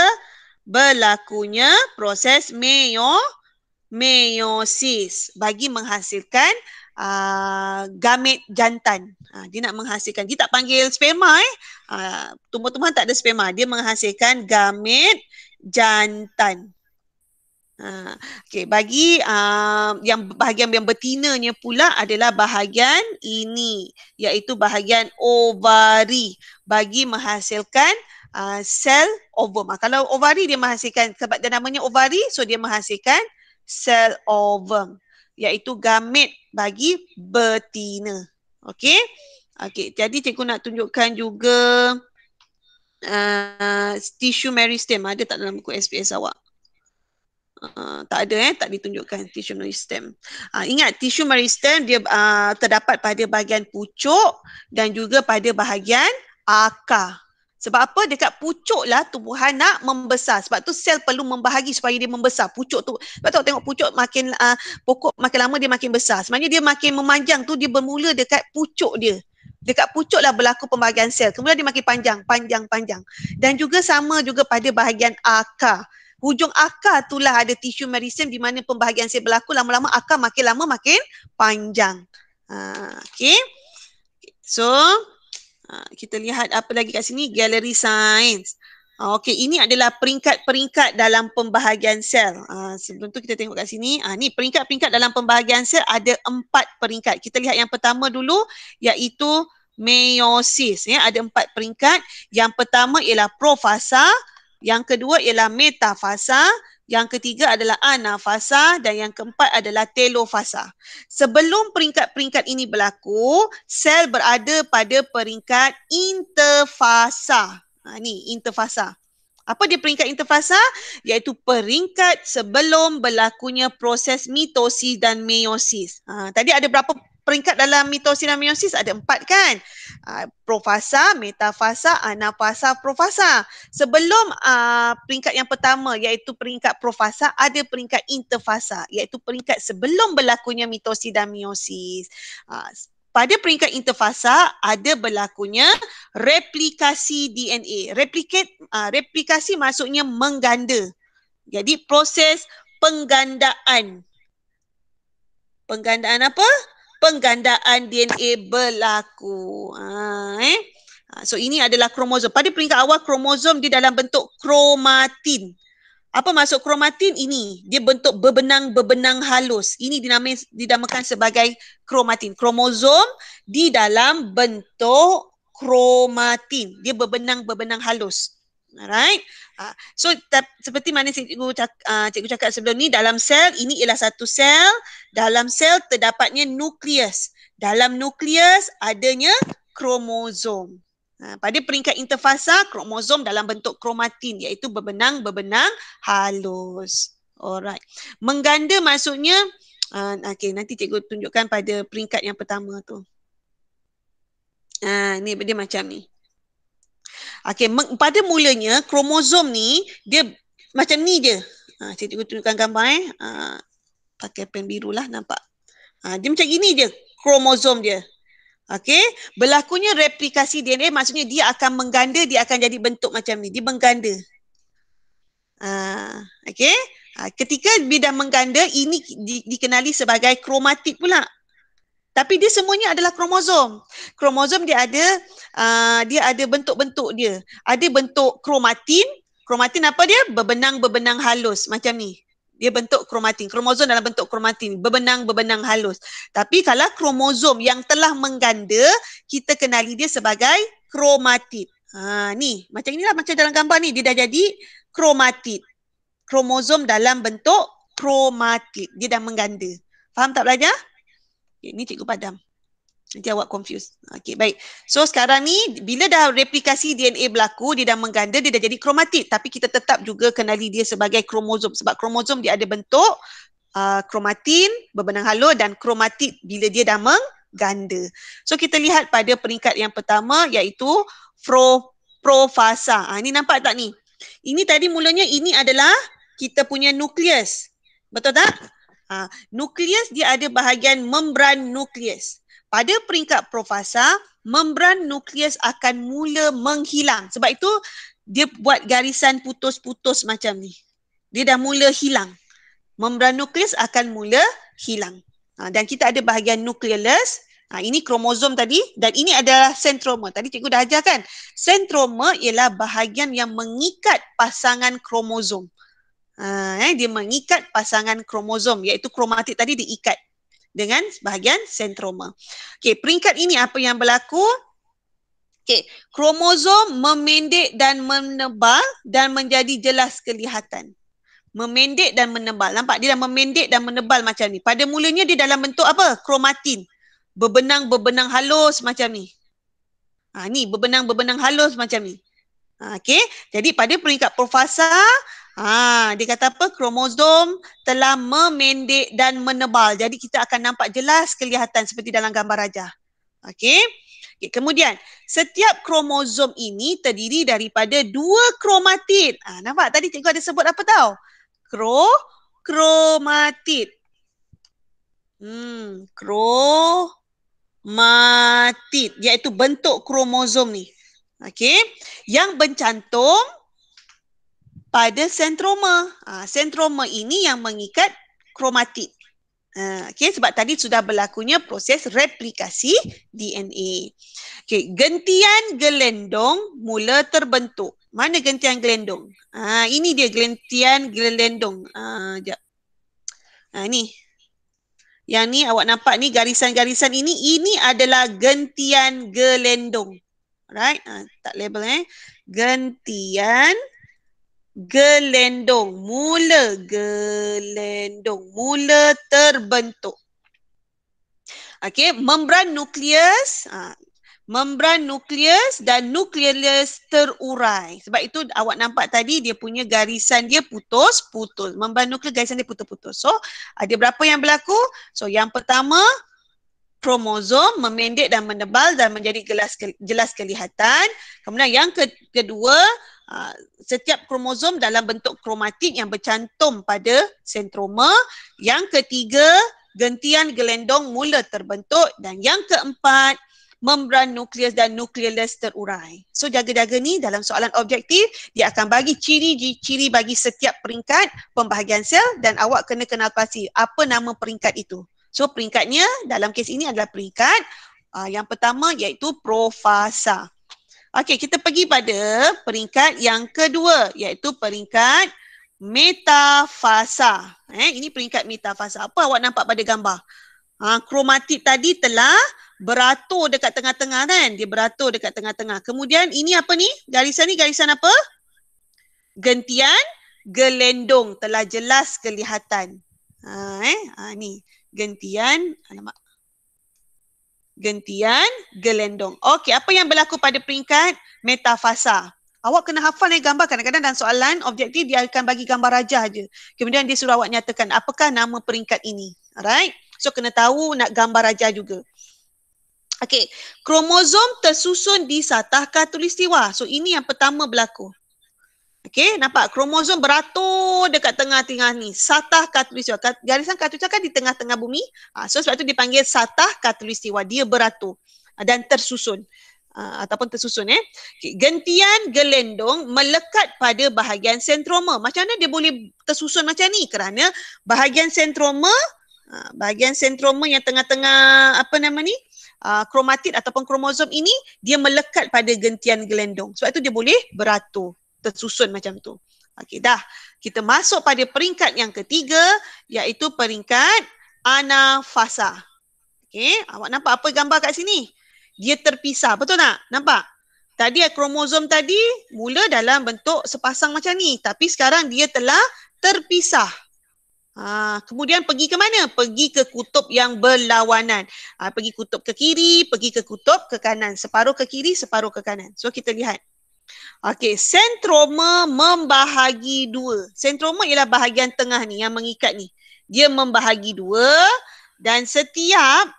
S1: berlakunya proses meio meiosis bagi menghasilkan uh, gamet jantan. Uh, dia nak menghasilkan. Dia tak panggil sperma eh. Ah, tumbuh-tumbuhan tak ada sperma. Dia menghasilkan gamet jantan. Ha, okay, bagi uh, yang bahagian yang betinanya pula adalah bahagian ini iaitu bahagian ovari bagi menghasilkan uh, sel ovum. Ah, kalau ovari dia menghasilkan sebab dia namanya ovari so dia menghasilkan sel ovum iaitu gamet bagi betina. Okay, okay. jadi cikgu nak tunjukkan juga uh, tissue meristem ada tak dalam buku SPS awak? Ah, tak ada eh tak ditunjukkan tisu meristem. Uh, ah, ingat tisu meristem dia uh, terdapat pada bahagian pucuk dan juga pada bahagian akar. Sebab apa? Dekat pucuk lah tumbuhan nak membesar. Sebab tu sel perlu membahagi supaya dia membesar. Pucuk tu, sebab tu tengok pucuk makin uh, pokok makin lama dia makin besar. Sebenarnya dia makin memanjang tu dia bermula dekat pucuk dia. Dekat pucuk lah berlaku pembahagian sel. Kemudian dia makin panjang, panjang, panjang. Dan juga sama juga pada bahagian akar hujung akar itulah ada tisu merisim di mana pembahagian sel berlaku lama-lama akar makin lama makin panjang. Ha, okay. So, ha, kita lihat apa lagi kat sini. Gallery Science. Ha, okay, ini adalah peringkat-peringkat dalam pembahagian sel. Ha, sebelum tu kita tengok kat sini. Ha, ni peringkat-peringkat dalam pembahagian sel ada empat peringkat. Kita lihat yang pertama dulu iaitu meiosis. Ya, ada empat peringkat. Yang pertama ialah profasa. Profasa. Yang kedua ialah metafasa. Yang ketiga adalah anafasa dan yang keempat adalah telofasa. Sebelum peringkat-peringkat ini berlaku, sel berada pada peringkat interfasa. Ha, ni interfasa. Apa dia peringkat interfasa? Iaitu peringkat sebelum berlakunya proses mitosis dan meiosis. Ha, tadi ada berapa peringkat dalam mitosis dan meiosis ada empat kan? Uh, profasa, metafasa, anafasa, profasa. Sebelum uh, peringkat yang pertama iaitu peringkat profasa, ada peringkat interfasa iaitu peringkat sebelum berlakunya mitosis dan meiosis. Uh, ah, pada peringkat interfasa ada berlakunya replikasi DNA. Replicate, uh, replikasi maksudnya mengganda. Jadi proses penggandaan. Penggandaan apa? penggandaan DNA berlaku. Ha, eh? ha, so ini adalah kromosom. Pada peringkat awal kromosom dia dalam bentuk kromatin. Apa maksud kromatin ini? Dia bentuk berbenang-berbenang halus. Ini dinamakan, dinamakan sebagai kromatin. Kromosom di dalam bentuk kromatin. Dia berbenang-berbenang halus. Alright. Uh, so tep, seperti mana cikgu cak uh, cikgu cakap sebelum ni dalam sel ini ialah satu sel. Dalam sel terdapatnya nukleus. Dalam nukleus adanya kromosom. Ah, pada peringkat interfasa, kromosom dalam bentuk kromatin iaitu berbenang-berbenang halus. Alright. Mengganda maksudnya, uh, okay, nanti cikgu tunjukkan pada peringkat yang pertama tu. Uh, ni dia macam ni. Okay, pada mulanya kromosom ni dia macam ni je. Ha, saya cikgu tunjukkan gambar eh. Ha, pakai pen biru lah nampak. Ha, dia macam gini je kromosom dia. Okay, berlakunya replikasi DNA maksudnya dia akan mengganda, dia akan jadi bentuk macam ni. Dia mengganda. Ha, okey. ketika bidang dah mengganda, ini di, dikenali sebagai kromatid pula tapi dia semuanya adalah kromosom. Kromosom dia ada uh, dia ada bentuk-bentuk dia. Ada bentuk kromatin. Kromatin apa dia? Berbenang-berbenang halus macam ni. Dia bentuk kromatin. Kromosom dalam bentuk kromatin. Berbenang-berbenang halus. Tapi kalau kromosom yang telah mengganda, kita kenali dia sebagai kromatin. Ha, ni, macam inilah macam dalam gambar ni. Dia dah jadi kromatin. Kromosom dalam bentuk kromatin. Dia dah mengganda. Faham tak belajar? ni cikgu padam. Nanti awak confuse. Okay, baik. So sekarang ni bila dah replikasi DNA berlaku, dia dah mengganda, dia dah jadi kromatid. Tapi kita tetap juga kenali dia sebagai kromosom. Sebab kromosom dia ada bentuk uh, kromatin berbenang halus dan kromatid bila dia dah mengganda. So kita lihat pada peringkat yang pertama iaitu pro, profasa. Ha, ah, ini nampak tak ni? Ini tadi mulanya ini adalah kita punya nukleus. Betul tak? Ha, nukleus dia ada bahagian membran nukleus. Pada peringkat profasa, membran nukleus akan mula menghilang. Sebab itu dia buat garisan putus-putus macam ni. Dia dah mula hilang. Membran nukleus akan mula hilang. Ha, dan kita ada bahagian nukleus. Ha, ini kromosom tadi dan ini adalah sentroma. Tadi cikgu dah ajar kan? Sentroma ialah bahagian yang mengikat pasangan kromosom. Uh, eh, dia mengikat pasangan kromosom iaitu kromatik tadi diikat dengan bahagian sentroma. Okey, peringkat ini apa yang berlaku? Okey, kromosom memendek dan menebal dan menjadi jelas kelihatan. Memendek dan menebal. Nampak dia dah memendek dan menebal macam ni. Pada mulanya dia dalam bentuk apa? Kromatin. Berbenang-berbenang halus macam ni. Ha, ni berbenang-berbenang halus macam ni. Ah, okey, jadi pada peringkat profasa, Ha, dia kata apa? Kromosom telah memendek dan menebal. Jadi kita akan nampak jelas kelihatan seperti dalam gambar raja. Okey. Okay, kemudian, setiap kromosom ini terdiri daripada dua kromatid. Ha, nampak tadi cikgu ada sebut apa tau? Kro, kromatid. Hmm, kro, matid. Iaitu bentuk kromosom ni. Okey. Yang bercantum pada sentroma. Ha, sentroma ini yang mengikat kromatid. Ha, ah, okay, sebab tadi sudah berlakunya proses replikasi DNA. Okay, gentian gelendong mula terbentuk. Mana gentian gelendong? Ha, ini dia gentian gelendong. Ha, jap. Ha, ni. Yang ni awak nampak ni garisan-garisan ini. Ini adalah gentian gelendong. Right? Ha, tak label eh. Gentian gelendong gelendong mula gelendong mula terbentuk okey membran nukleus ha, membran nukleus dan nukleus terurai sebab itu awak nampak tadi dia punya garisan dia putus putus membran nukleus garisan dia putus-putus so ada berapa yang berlaku so yang pertama kromosom memendek dan menebal dan menjadi jelas kelihatan kemudian yang kedua Ah, setiap kromosom dalam bentuk kromatin yang bercantum pada sentroma. Yang ketiga, gentian gelendong mula terbentuk dan yang keempat, membran nukleus dan nukleus terurai. So jaga-jaga ni dalam soalan objektif, dia akan bagi ciri-ciri bagi setiap peringkat pembahagian sel dan awak kena kenal pasti apa nama peringkat itu. So peringkatnya dalam kes ini adalah peringkat uh, yang pertama iaitu profasa. Okey, kita pergi pada peringkat yang kedua iaitu peringkat metafasa. Eh, ini peringkat metafasa. Apa awak nampak pada gambar? Ha, kromatik tadi telah beratur dekat tengah-tengah kan? Dia beratur dekat tengah-tengah. Kemudian ini apa ni? Garisan ni garisan apa? Gentian gelendong telah jelas kelihatan. Ha, eh, ha, ni gentian. Alamak gentian, gelendong. Okey, apa yang berlaku pada peringkat metafasa? Awak kena hafal ni gambar kadang-kadang dan soalan objektif dia akan bagi gambar raja aja. Kemudian dia suruh awak nyatakan apakah nama peringkat ini. Alright? So kena tahu nak gambar raja juga. Okay, kromosom tersusun di satah khatulistiwa. So ini yang pertama berlaku. Okey, nampak kromosom beratur dekat tengah-tengah ni. Satah katulistiwa. Garisan katulistiwa kan di tengah-tengah bumi. Ah, so sebab tu dipanggil satah katulistiwa. Dia beratur ah, dan tersusun. Ah, ataupun tersusun eh. Okay. Gentian gelendong melekat pada bahagian sentroma. Macam mana dia boleh tersusun macam ni? Kerana bahagian sentroma, bahagian sentroma yang tengah-tengah apa nama ni? kromatid ataupun kromosom ini dia melekat pada gentian gelendong. Sebab itu dia boleh beratur tersusun macam tu. Okey dah. Kita masuk pada peringkat yang ketiga iaitu peringkat anafasa. Okey, awak nampak apa gambar kat sini? Dia terpisah, betul tak? Nampak? Tadi kromosom tadi mula dalam bentuk sepasang macam ni, tapi sekarang dia telah terpisah. Ha, kemudian pergi ke mana? Pergi ke kutub yang berlawanan. Ha, pergi kutub ke kiri, pergi ke kutub ke kanan. Separuh ke kiri, separuh ke kanan. So kita lihat. Okey, sentroma membahagi dua. Sentroma ialah bahagian tengah ni yang mengikat ni. Dia membahagi dua dan setiap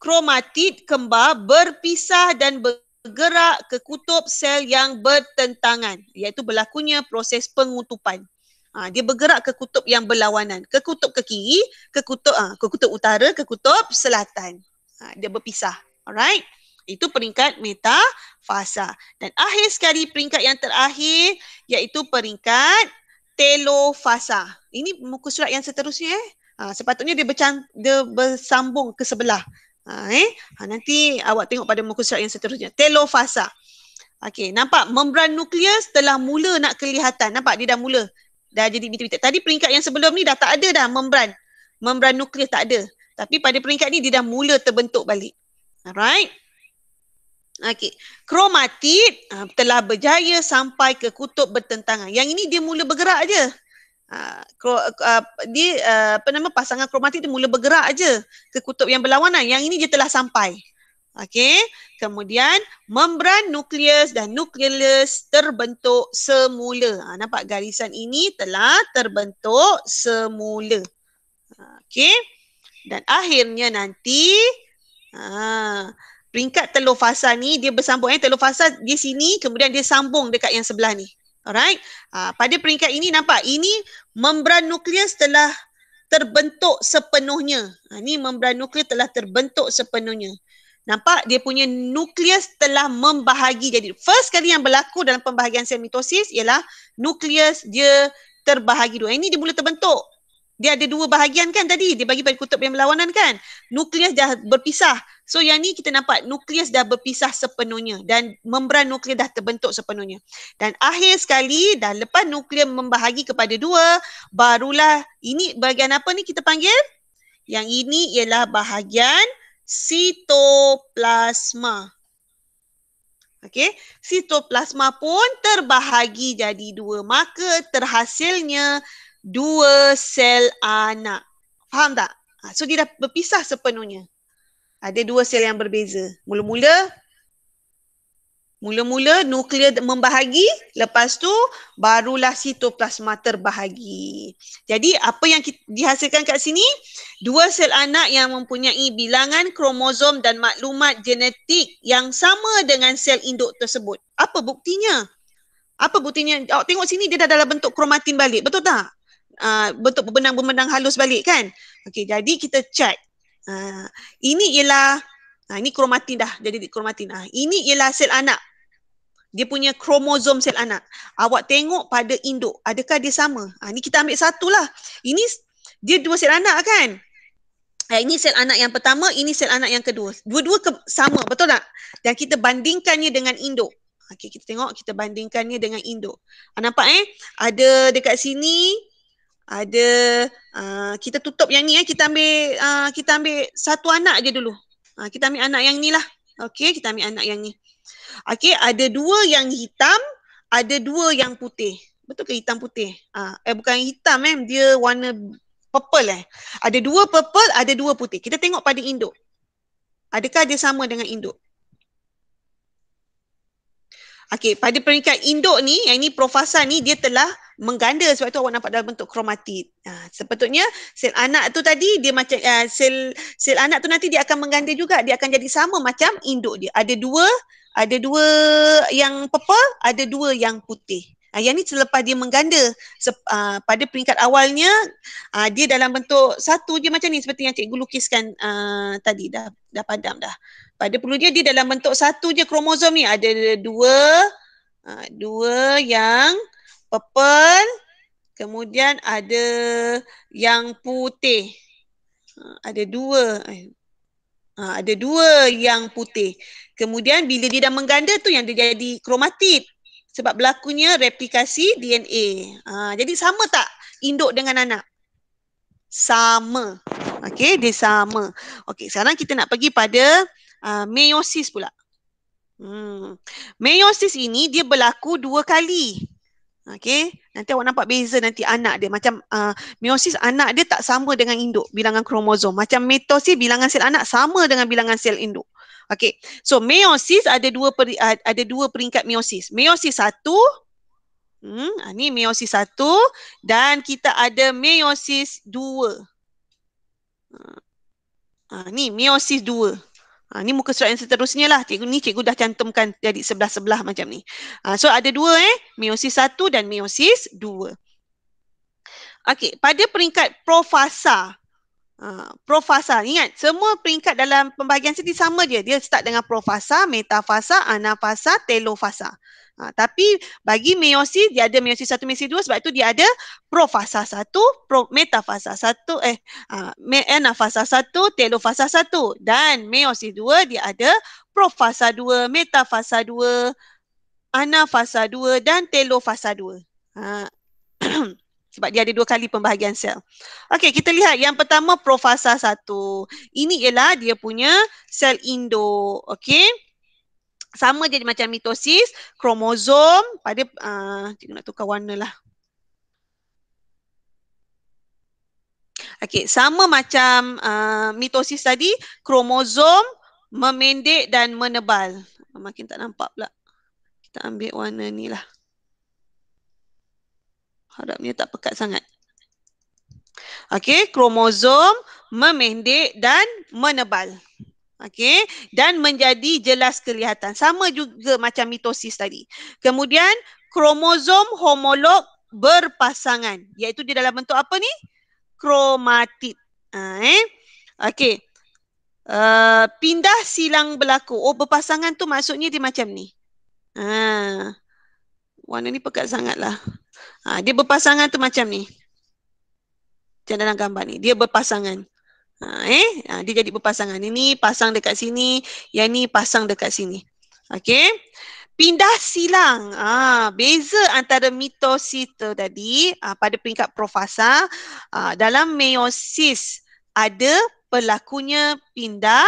S1: kromatid kembar berpisah dan bergerak ke kutub sel yang bertentangan iaitu berlakunya proses pengutupan. Ha, dia bergerak ke kutub yang berlawanan. Ke kutub ke kiri, ke kutub, ha, ke kutub utara, ke kutub selatan. Ha, dia berpisah. Alright. Itu peringkat metafasa. Dan akhir sekali peringkat yang terakhir iaitu peringkat telofasa. Ini muka surat yang seterusnya eh. Ha, sepatutnya dia, bercan, dia bersambung ke sebelah. Ha, eh? ha, nanti awak tengok pada muka surat yang seterusnya. Telofasa. Okey, nampak membran nukleus telah mula nak kelihatan. Nampak dia dah mula. Dah jadi bintik-bintik. Tadi peringkat yang sebelum ni dah tak ada dah membran. Membran nukleus tak ada. Tapi pada peringkat ni dia dah mula terbentuk balik. Alright. Okey. Kromatid uh, ah, telah berjaya sampai ke kutub bertentangan. Yang ini dia mula bergerak aje. Uh, dia uh, apa nama pasangan kromatid dia mula bergerak aje ke kutub yang berlawanan. Yang ini dia telah sampai. Okey. Kemudian membran nukleus dan nukleus terbentuk semula. Uh, nampak garisan ini telah terbentuk semula. Okey. Dan akhirnya nanti ah peringkat telur fasa ni dia bersambung eh telur fasa di sini kemudian dia sambung dekat yang sebelah ni alright ha, pada peringkat ini nampak ini membran nukleus telah terbentuk sepenuhnya ha, ah, ni membran nukleus telah terbentuk sepenuhnya nampak dia punya nukleus telah membahagi jadi first kali yang berlaku dalam pembahagian sel mitosis ialah nukleus dia terbahagi dua ini dia mula terbentuk dia ada dua bahagian kan tadi dia bagi pada kutub yang berlawanan kan nukleus dah berpisah so yang ni kita nampak nukleus dah berpisah sepenuhnya dan membran nukleus dah terbentuk sepenuhnya dan akhir sekali dah lepas nukleus membahagi kepada dua barulah ini bahagian apa ni kita panggil yang ini ialah bahagian sitoplasma Okey, sitoplasma pun terbahagi jadi dua. Maka terhasilnya dua sel anak. Faham tak? Ha, so dia dah berpisah sepenuhnya. Ada dua sel yang berbeza. Mula-mula mula-mula nuklear membahagi, lepas tu barulah sitoplasma terbahagi. Jadi apa yang dihasilkan kat sini? Dua sel anak yang mempunyai bilangan kromosom dan maklumat genetik yang sama dengan sel induk tersebut. Apa buktinya? Apa buktinya? Awak tengok sini dia dah dalam bentuk kromatin balik. Betul tak? uh, bentuk benang bebenang halus balik kan. Okey, jadi kita check. Uh, ini ialah, uh, ini kromatin dah, jadi kromatin. Uh, ini ialah sel anak. Dia punya kromosom sel anak. Awak tengok pada induk, adakah dia sama? Uh, ini kita ambil satu lah. Ini dia dua sel anak kan? Ini sel anak yang pertama, ini sel anak yang kedua. Dua-dua ke- sama, betul tak? Dan kita bandingkannya dengan induk. okay kita tengok kita bandingkannya dengan induk. Ah, nampak eh? Ada dekat sini, ada uh, kita tutup yang ni eh kita ambil uh, kita ambil satu anak aja dulu. Uh, kita ambil anak yang ni lah. Okey, kita ambil anak yang ni. Okey, ada dua yang hitam, ada dua yang putih. Betul ke hitam putih? Uh, eh bukan hitam eh, dia warna purple eh. Ada dua purple, ada dua putih. Kita tengok pada induk. Adakah dia sama dengan induk? Okey, pada peringkat induk ni, yang ni profasa ni dia telah mengganda sebab tu awak nampak dalam bentuk kromatid. Ha, sepatutnya sel anak tu tadi dia macam uh, sel sel anak tu nanti dia akan mengganda juga. Dia akan jadi sama macam induk dia. Ada dua, ada dua yang purple, ada dua yang putih. Ha, yang ni selepas dia mengganda sep, uh, pada peringkat awalnya uh, dia dalam bentuk satu je macam ni seperti yang cikgu lukiskan uh, tadi dah dah padam dah. Pada perlu dia dia dalam bentuk satu je kromosom ni ada dua uh, dua yang purple. Kemudian ada yang putih. Ha, ada dua. Eh, ha, ada dua yang putih. Kemudian bila dia dah mengganda tu yang dia jadi kromatid. Sebab berlakunya replikasi DNA. Ha, jadi sama tak induk dengan anak? Sama. Okey, dia sama. Okey, sekarang kita nak pergi pada uh, meiosis pula. Hmm. Meiosis ini dia berlaku dua kali. Okay, nanti awak nampak beza nanti anak dia macam uh, meiosis anak dia tak sama dengan induk bilangan kromosom. Macam mitosis bilangan sel anak sama dengan bilangan sel induk. Okay, So meiosis ada dua peri, ah, ada dua peringkat meiosis. Meiosis satu, hmm, ah, ni meiosis satu dan kita ada meiosis dua. Ha, ni meiosis dua. Ha, ni muka surat yang seterusnya lah. Cikgu, ni cikgu dah cantumkan jadi sebelah-sebelah macam ni. Ha, so ada dua eh. Meiosis satu dan meiosis dua. Okey, pada peringkat profasa. Ha, profasa, ingat semua peringkat dalam pembahagian sini sama je. Dia start dengan profasa, metafasa, anafasa, telofasa. Ha, tapi bagi meiosis dia ada meiosis satu, meiosis dua sebab itu dia ada profasa satu, pro, metafasa satu, eh ha, me, anafasa satu, telofasa satu dan meiosis dua dia ada profasa dua, metafasa dua, anafasa dua dan telofasa dua. Ha. sebab dia ada dua kali pembahagian sel. Okey, kita lihat yang pertama profasa satu. Ini ialah dia punya sel induk. Okey sama jadi macam mitosis, kromosom pada uh, cikgu nak tukar warna lah. Okey, sama macam uh, mitosis tadi, kromosom memendek dan menebal. Makin tak nampak pula. Kita ambil warna ni lah. Harapnya tak pekat sangat. Okey, kromosom memendek dan menebal. Okay, dan menjadi jelas kelihatan. Sama juga macam mitosis tadi. Kemudian kromosom homolog berpasangan. Iaitu di dalam bentuk apa ni? Kromatid. Ha, eh? Okey. Uh, pindah silang berlaku. Oh, berpasangan tu maksudnya dia macam ni. Ha. Warna ni pekat sangatlah. Ha, dia berpasangan tu macam ni. Macam dalam gambar ni. Dia berpasangan. Ha, eh, ha, dia jadi berpasangan. Ini ni pasang dekat sini, yang ni pasang dekat sini. Okay, Pindah silang. Ah, ha, beza antara mitosis tu tadi ha, pada peringkat profasa ha, dalam meiosis ada pelakunya pindah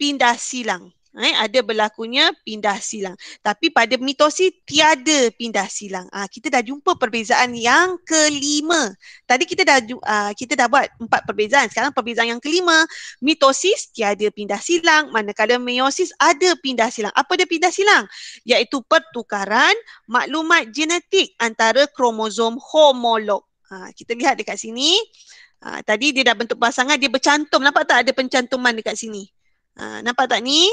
S1: pindah silang eh, ada berlakunya pindah silang. Tapi pada mitosi tiada pindah silang. Ah, kita dah jumpa perbezaan yang kelima. Tadi kita dah ha, kita dah buat empat perbezaan. Sekarang perbezaan yang kelima, mitosis tiada pindah silang. Manakala meiosis ada pindah silang. Apa dia pindah silang? Iaitu pertukaran maklumat genetik antara kromosom homolog. Ha, kita lihat dekat sini. Ha, tadi dia dah bentuk pasangan, dia bercantum. Nampak tak ada pencantuman dekat sini? Ha, nampak tak ni?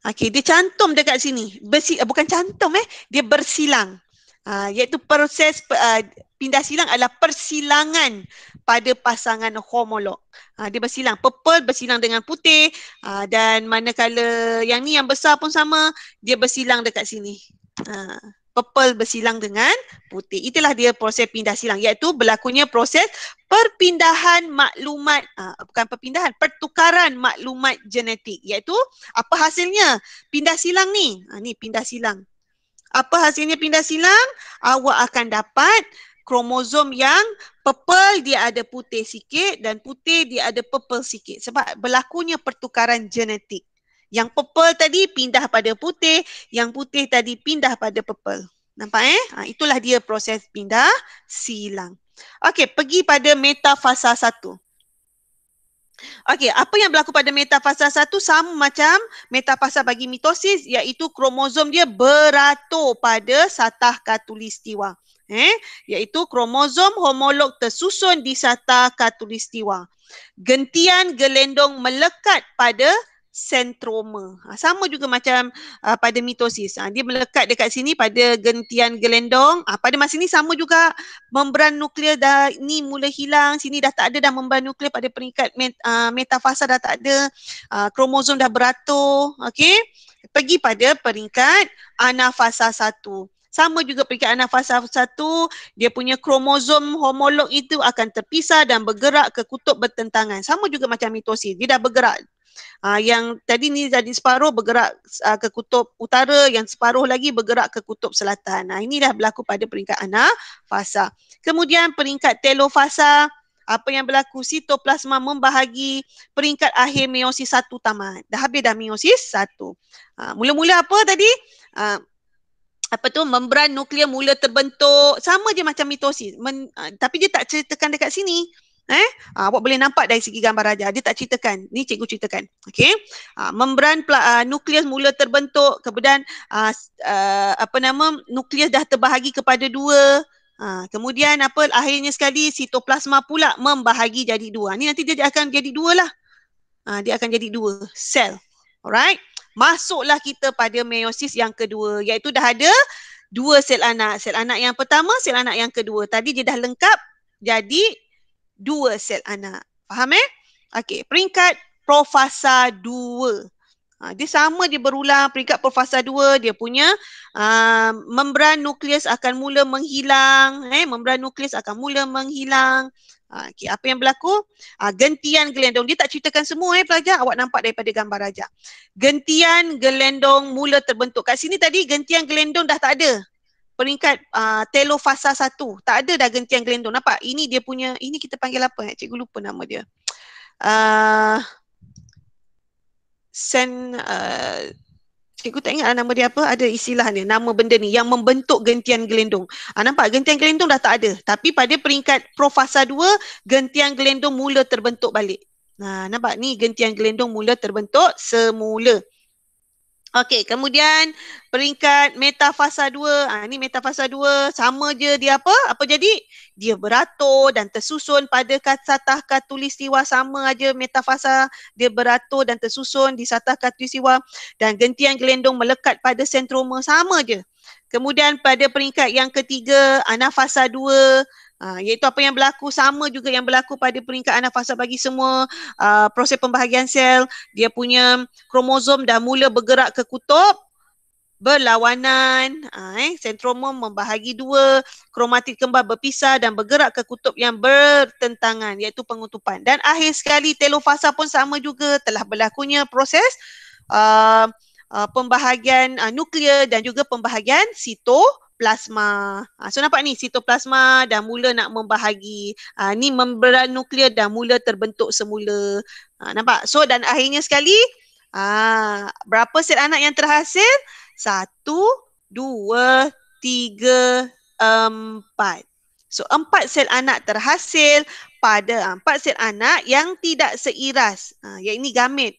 S1: Okey, dia cantum dekat sini. Bersi, eh, bukan cantum eh, dia bersilang. Ha, iaitu proses uh, pindah silang adalah persilangan pada pasangan homolog. Ha, dia bersilang purple, bersilang dengan putih ha, dan manakala yang ni yang besar pun sama, dia bersilang dekat sini. Ha purple bersilang dengan putih. Itulah dia proses pindah silang iaitu berlakunya proses perpindahan maklumat uh, bukan perpindahan pertukaran maklumat genetik iaitu apa hasilnya pindah silang ni? Ha ni pindah silang. Apa hasilnya pindah silang? Awak akan dapat kromosom yang purple dia ada putih sikit dan putih dia ada purple sikit sebab berlakunya pertukaran genetik. Yang purple tadi pindah pada putih, yang putih tadi pindah pada purple. Nampak eh? Ha, itulah dia proses pindah silang. Okey, pergi pada metafasa satu. Okey, apa yang berlaku pada metafasa satu sama macam metafasa bagi mitosis iaitu kromosom dia beratur pada satah katulistiwa. Eh, iaitu kromosom homolog tersusun di satah katulistiwa. Gentian gelendong melekat pada sentroma. Ha, sama juga macam uh, pada mitosis. Ha, dia melekat dekat sini pada gentian gelendong. Ha, pada masa ini sama juga membran nuklear dah ni mula hilang. Sini dah tak ada dah membran nuklear pada peringkat met, uh, metafasa dah tak ada. Uh, kromosom dah beratur. Okey. Pergi pada peringkat anafasa satu. Sama juga peringkat anafasa satu, dia punya kromosom homolog itu akan terpisah dan bergerak ke kutub bertentangan. Sama juga macam mitosis, dia dah bergerak Uh, yang tadi ni jadi separuh bergerak uh, ke kutub utara, yang separuh lagi bergerak ke kutub selatan. Nah, inilah berlaku pada peringkat anak fasa. Kemudian peringkat telofasa, apa yang berlaku sitoplasma membahagi peringkat akhir meiosis satu tamat. Dah habis dah meiosis satu. Ha, mula-mula apa tadi? Ha, apa tu membran nuklear mula terbentuk sama je macam mitosis men, ha, tapi dia tak ceritakan dekat sini. Eh? Ha, awak boleh nampak dari segi gambar raja. Dia tak ceritakan. Ni cikgu ceritakan. Okay? Ha, ah, membran uh, nukleus mula terbentuk. Kemudian uh, uh, apa nama nukleus dah terbahagi kepada dua. Ha, kemudian apa akhirnya sekali sitoplasma pula membahagi jadi dua. Ni nanti dia akan jadi dua lah. Ha, dia akan jadi dua sel. Alright. Masuklah kita pada meiosis yang kedua iaitu dah ada dua sel anak. Sel anak yang pertama, sel anak yang kedua. Tadi dia dah lengkap jadi dua sel anak. Faham eh? Okey, peringkat profasa dua. Ha, dia sama dia berulang peringkat profasa dua dia punya uh, membran nukleus akan mula menghilang. Eh, membran nukleus akan mula menghilang. Ha, okay, apa yang berlaku? Ha, gentian gelendong. Dia tak ceritakan semua eh pelajar. Awak nampak daripada gambar raja. Gentian gelendong mula terbentuk. Kat sini tadi gentian gelendong dah tak ada peringkat uh, ah, telofasa satu. Tak ada dah gentian gelendong. Nampak? Ini dia punya, ini kita panggil apa? Eh? Cikgu lupa nama dia. Uh, sen, uh, cikgu tak ingat lah nama dia apa, ada istilah ni, nama benda ni yang membentuk gentian gelendong. Uh, nampak? Gentian gelendong dah tak ada. Tapi pada peringkat profasa dua, gentian gelendong mula terbentuk balik. Nah, nampak ni gentian gelendong mula terbentuk semula. Okey, kemudian peringkat metafasa 2. Ah ha, ni metafasa 2 sama je dia apa? Apa jadi? Dia beratur dan tersusun pada kata khatulistiwa sama aja metafasa dia beratur dan tersusun di satah khatulistiwa dan gentian gelendong melekat pada sentroma sama je. Kemudian pada peringkat yang ketiga anafasa 2 Ha, iaitu apa yang berlaku sama juga yang berlaku pada peringkat anak fasa bagi semua uh, proses pembahagian sel dia punya kromosom dah mula bergerak ke kutub berlawanan ha, eh sentromom membahagi dua kromatid kembar berpisah dan bergerak ke kutub yang bertentangan iaitu pengutupan dan akhir sekali telofasa pun sama juga telah berlakunya proses uh, uh, pembahagian uh, nuklear dan juga pembahagian sito plasma. Ha, ah, so nampak ni sitoplasma dah mula nak membahagi. Ha, ni membran nuklear dah mula terbentuk semula. Ha, nampak? So dan akhirnya sekali ha, berapa set anak yang terhasil? Satu, dua, tiga, empat. So empat sel anak terhasil pada empat sel anak yang tidak seiras. Ha, yang ini gamet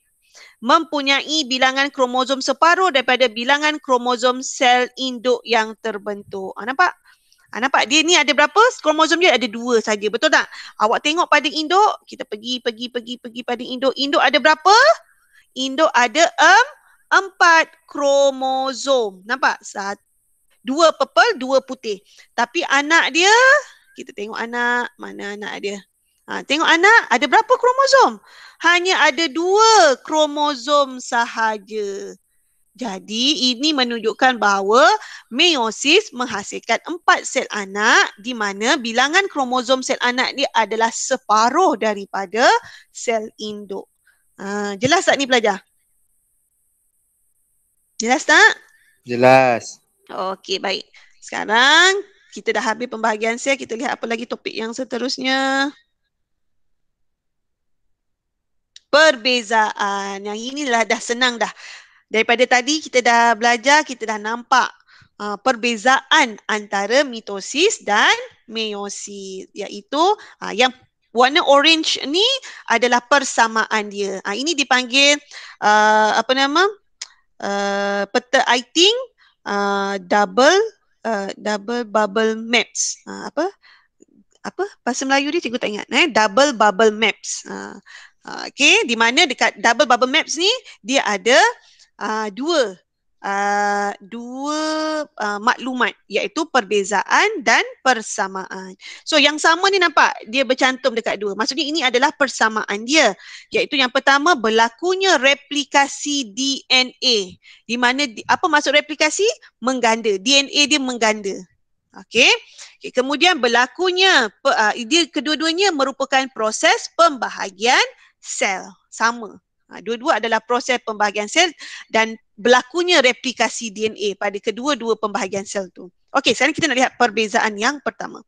S1: mempunyai bilangan kromosom separuh daripada bilangan kromosom sel induk yang terbentuk. Ha, nampak? Ha, nampak dia ni ada berapa? Kromosom dia ada dua saja. Betul tak? Ah, awak tengok pada induk, kita pergi pergi pergi pergi pada induk. Induk ada berapa? Induk ada um, empat kromosom. Nampak? Satu dua purple, dua putih. Tapi anak dia, kita tengok anak, mana anak dia? Ha, tengok anak, ada berapa kromosom? Hanya ada dua kromosom sahaja. Jadi ini menunjukkan bahawa meiosis menghasilkan empat sel anak di mana bilangan kromosom sel anak ni adalah separuh daripada sel induk. Ha, jelas tak ni pelajar? Jelas tak? Jelas. Okey, baik. Sekarang kita dah habis pembahagian sel, kita lihat apa lagi topik yang seterusnya perbezaan. Yang inilah dah senang dah. Daripada tadi kita dah belajar, kita dah nampak uh, perbezaan antara mitosis dan meiosis. Iaitu uh, yang warna orange ni adalah persamaan dia. Uh, ini dipanggil uh, apa nama? Uh, peta Iting uh, double uh, double bubble maps uh, apa apa bahasa Melayu dia cikgu tak ingat eh double bubble maps uh, Ah, okay di mana dekat double bubble maps ni dia ada uh, dua uh, dua uh, maklumat iaitu perbezaan dan persamaan. So yang sama ni nampak dia bercantum dekat dua. Maksudnya ini adalah persamaan dia iaitu yang pertama berlakunya replikasi DNA. Di mana apa maksud replikasi? Mengganda. DNA dia mengganda. Okey. Okay, kemudian berlakunya uh, dia kedua-duanya merupakan proses pembahagian sel sama. Ha, dua-dua adalah proses pembahagian sel dan berlakunya replikasi DNA pada kedua-dua pembahagian sel tu. Okey, sekarang kita nak lihat perbezaan yang pertama.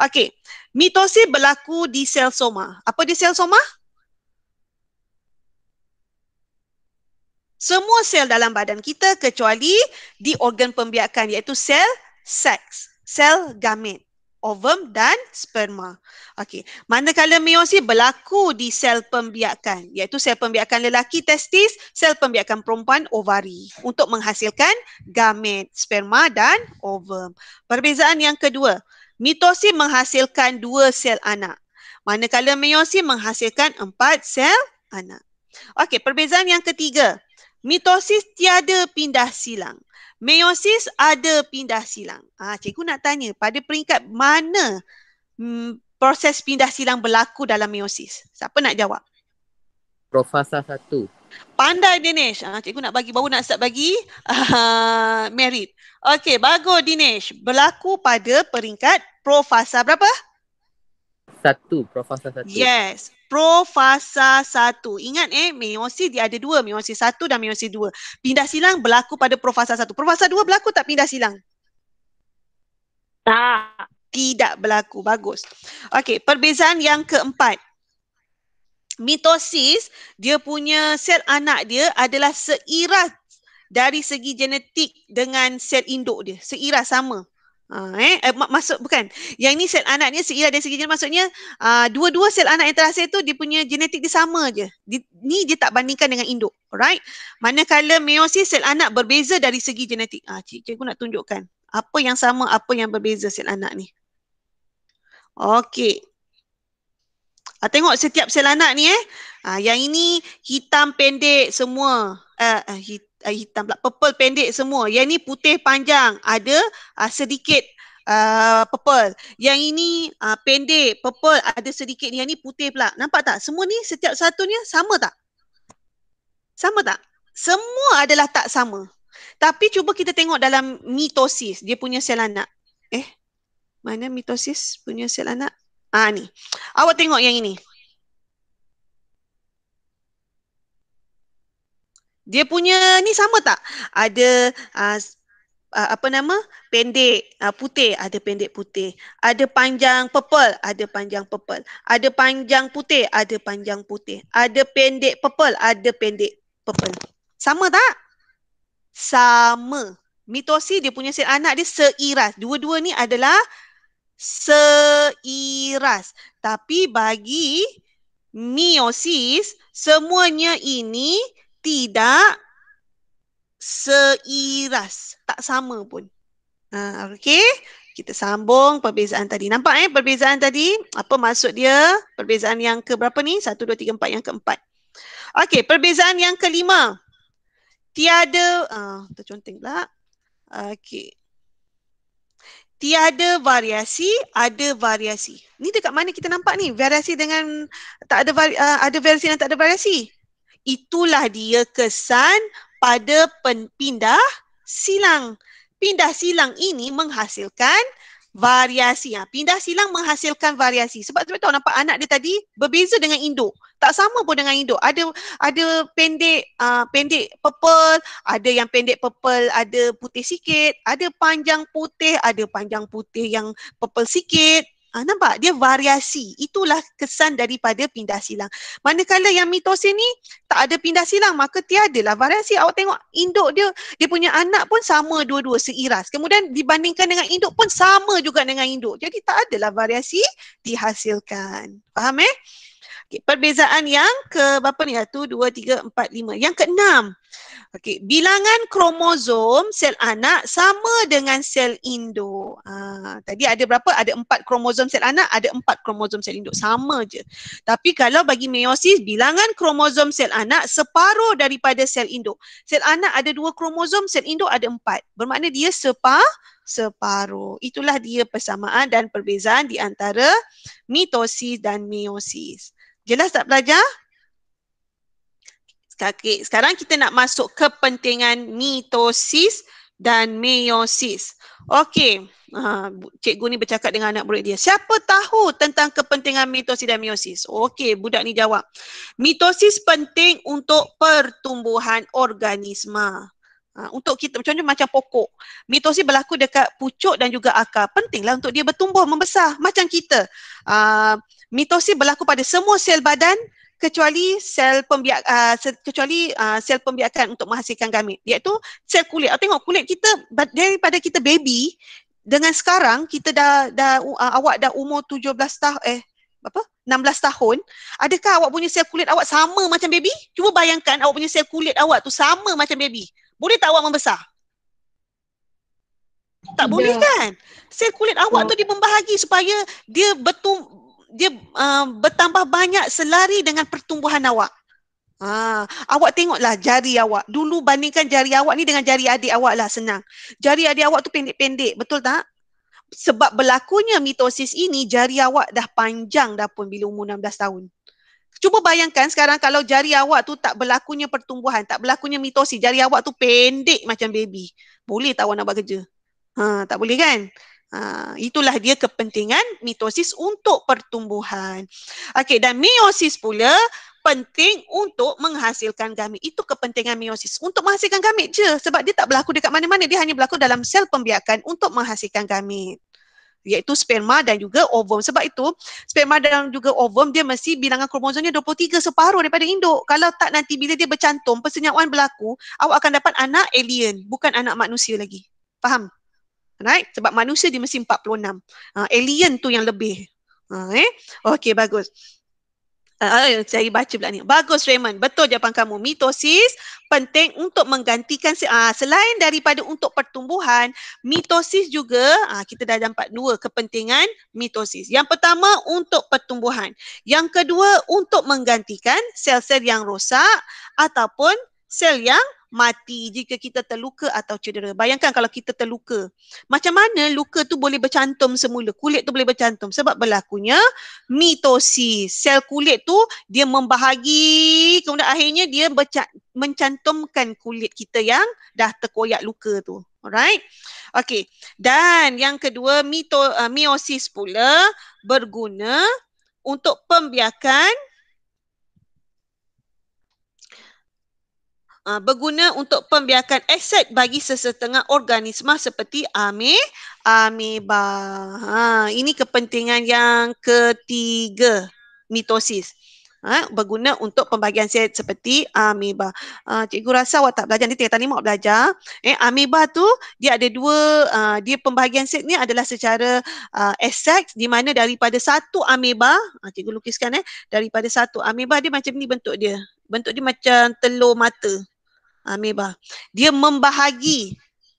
S1: Okey, mitosis berlaku di sel soma. Apa di sel soma? Semua sel dalam badan kita kecuali di organ pembiakan iaitu sel seks, sel gamet ovum dan sperma. Okey, manakala meiosis berlaku di sel pembiakan iaitu sel pembiakan lelaki testis, sel pembiakan perempuan ovari untuk menghasilkan gamet, sperma dan ovum. Perbezaan yang kedua, mitosis menghasilkan dua sel anak. Manakala meiosis menghasilkan empat sel anak. Okey, perbezaan yang ketiga, mitosis tiada pindah silang meiosis ada pindah silang. Ah ha, cikgu nak tanya pada peringkat mana mm, proses pindah silang berlaku dalam meiosis? Siapa nak jawab? Profasa satu. Pandai Dinesh. Ah ha, cikgu nak bagi baru nak start bagi uh, merit. Okey, bagus Dinesh. Berlaku pada peringkat profasa berapa? Satu, profasa satu. Yes, Profasa satu Ingat eh, meiosis dia ada dua. Meiosis satu dan meiosis dua Pindah silang berlaku pada profasa satu Profasa dua berlaku tak pindah silang? Tak. Tidak berlaku. Bagus. Okey, perbezaan yang keempat. Mitosis, dia punya sel anak dia adalah seiras dari segi genetik dengan sel induk dia. Seiras sama. Uh, eh, eh masuk bukan. Yang ini sel anaknya seilah dari segi jenis maksudnya uh, dua-dua sel anak yang terhasil tu dia punya genetik dia sama je. Di, ni dia tak bandingkan dengan induk. Alright. Manakala meiosis sel anak berbeza dari segi genetik. Ah, cik, cikgu nak tunjukkan. Apa yang sama, apa yang berbeza sel anak ni. Okay. Ah, tengok setiap sel anak ni eh. Ah, yang ini hitam pendek semua. Uh, uh, hit, uh, hitam pula purple pendek semua yang ni putih panjang ada uh, sedikit uh, purple yang ini uh, pendek purple ada sedikit yang ni putih pula nampak tak semua ni setiap satunya sama tak sama tak semua adalah tak sama tapi cuba kita tengok dalam mitosis dia punya sel anak eh mana mitosis punya sel anak ah ni awak tengok yang ini Dia punya ni sama tak? Ada uh, uh, apa nama? Pendek uh, putih, ada pendek putih. Ada panjang purple, ada panjang purple. Ada panjang putih, ada panjang putih. Ada pendek purple, ada pendek purple. Sama tak? Sama. Mitosi dia punya set anak dia seiras. Dua-dua ni adalah seiras. Tapi bagi meiosis, semuanya ini tidak seiras. Tak sama pun. Ha, okay. Kita sambung perbezaan tadi. Nampak eh perbezaan tadi? Apa maksud dia? Perbezaan yang ke berapa ni? Satu, dua, tiga, empat. Yang keempat. Okay. Perbezaan yang kelima. Tiada. Ah, uh, terconteng pula. Okay. Tiada variasi, ada variasi. Ni dekat mana kita nampak ni? Variasi dengan tak ada variasi uh, ada variasi dan tak ada variasi itulah dia kesan pada pindah silang. Pindah silang ini menghasilkan variasi. Ha, pindah silang menghasilkan variasi. Sebab tu tahu nampak anak dia tadi berbeza dengan induk. Tak sama pun dengan induk. Ada ada pendek uh, pendek purple, ada yang pendek purple, ada putih sikit, ada panjang putih, ada panjang putih yang purple sikit. Ha, nampak? Dia variasi. Itulah kesan daripada pindah silang. Manakala yang mitosin ni tak ada pindah silang maka lah variasi. Awak tengok induk dia, dia punya anak pun sama dua-dua seiras. Kemudian dibandingkan dengan induk pun sama juga dengan induk. Jadi tak adalah variasi dihasilkan. Faham eh? Okay, perbezaan yang ke berapa ni? Satu, dua, tiga, empat, lima. Yang keenam. Okay, bilangan kromosom sel anak sama dengan sel induk. Ha, ah, tadi ada berapa? Ada empat kromosom sel anak, ada empat kromosom sel induk. Sama je. Tapi kalau bagi meiosis, bilangan kromosom sel anak separuh daripada sel induk. Sel anak ada dua kromosom, sel induk ada empat. Bermakna dia separuh separuh. Itulah dia persamaan dan perbezaan di antara mitosis dan meiosis. Jelas tak pelajar? Sekarang kita nak masuk ke pentingan mitosis dan meiosis. Okey, uh, cikgu ni bercakap dengan anak murid dia. Siapa tahu tentang kepentingan mitosis dan meiosis? Okey, budak ni jawab. Mitosis penting untuk pertumbuhan organisma. Uh, untuk kita macam mana macam pokok. Mitosis berlaku dekat pucuk dan juga akar. Pentinglah untuk dia bertumbuh, membesar macam kita. Uh, mitosis berlaku pada semua sel badan kecuali sel pembiak uh, sel, kecuali uh, sel pembiakan untuk menghasilkan gamet, iaitu sel kulit. Oh, tengok kulit kita daripada kita baby dengan sekarang kita dah dah uh, awak dah umur 17 tahun eh apa 16 tahun adakah awak punya sel kulit awak sama macam baby? Cuba bayangkan awak punya sel kulit awak tu sama macam baby. Boleh tak awak membesar? Tak boleh kan? Sel kulit awak oh. tu dia membahagi supaya dia betul dia uh, bertambah banyak selari dengan pertumbuhan awak. Ha, awak tengoklah jari awak. Dulu bandingkan jari awak ni dengan jari adik awak lah senang. Jari adik awak tu pendek-pendek, betul tak? Sebab berlakunya mitosis ini, jari awak dah panjang dah pun bila umur 16 tahun. Cuba bayangkan sekarang kalau jari awak tu tak berlakunya pertumbuhan, tak berlakunya mitosis, jari awak tu pendek macam baby. Boleh tak awak nak buat kerja? Ha, tak boleh kan? Ha, itulah dia kepentingan mitosis untuk pertumbuhan. Okey, dan meiosis pula penting untuk menghasilkan gamet. Itu kepentingan meiosis. Untuk menghasilkan gamet je sebab dia tak berlaku dekat mana-mana. Dia hanya berlaku dalam sel pembiakan untuk menghasilkan gamet, Iaitu sperma dan juga ovum. Sebab itu sperma dan juga ovum dia mesti bilangan kromosomnya 23 separuh daripada induk. Kalau tak nanti bila dia bercantum, persenyawaan berlaku, awak akan dapat anak alien bukan anak manusia lagi. Faham? right? Sebab manusia dia mesti 46. Uh, alien tu yang lebih. Uh, eh? Okay, bagus. Uh, saya baca pula ni. Bagus Raymond, betul jawapan kamu. Mitosis penting untuk menggantikan se. uh, selain daripada untuk pertumbuhan, mitosis juga uh, kita dah dapat dua kepentingan mitosis. Yang pertama untuk pertumbuhan. Yang kedua untuk menggantikan sel-sel yang rosak ataupun sel yang mati jika kita terluka atau cedera. Bayangkan kalau kita terluka. Macam mana luka tu boleh bercantum semula? Kulit tu boleh bercantum sebab berlakunya mitosis. Sel kulit tu dia membahagi kemudian akhirnya dia berca- mencantumkan kulit kita yang dah terkoyak luka tu. Alright? Okay. Dan yang kedua mito, uh, meiosis pula berguna untuk pembiakan Ah, berguna untuk pembiakan aset bagi sesetengah organisma seperti amir, amoeba. Ha, ini kepentingan yang ketiga mitosis. Ha, berguna untuk pembagian set seperti amoeba. Uh, ah, cikgu rasa awak tak belajar, nanti tingkat lima awak belajar. Eh, amoeba tu dia ada dua, uh, dia pembagian aset ni adalah secara uh, aset di mana daripada satu amoeba, uh, cikgu lukiskan eh, daripada satu amoeba dia macam ni bentuk dia. Bentuk dia macam telur mata. Amoeba. Dia membahagi.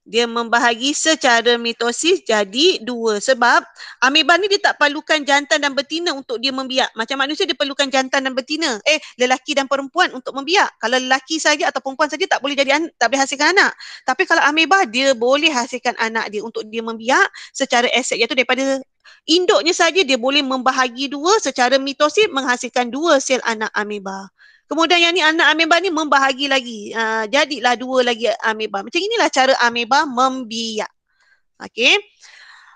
S1: Dia membahagi secara mitosis jadi dua. Sebab amoeba ni dia tak perlukan jantan dan betina untuk dia membiak. Macam manusia dia perlukan jantan dan betina. Eh, lelaki dan perempuan untuk membiak. Kalau lelaki saja atau perempuan saja tak boleh jadi tak boleh hasilkan anak. Tapi kalau amoeba dia boleh hasilkan anak dia untuk dia membiak secara aset iaitu daripada induknya saja dia boleh membahagi dua secara mitosis menghasilkan dua sel anak amoeba. Kemudian yang ni anak ameba ni membahagi lagi. Uh, jadilah dua lagi ameba. Macam inilah cara ameba membiak. Okay,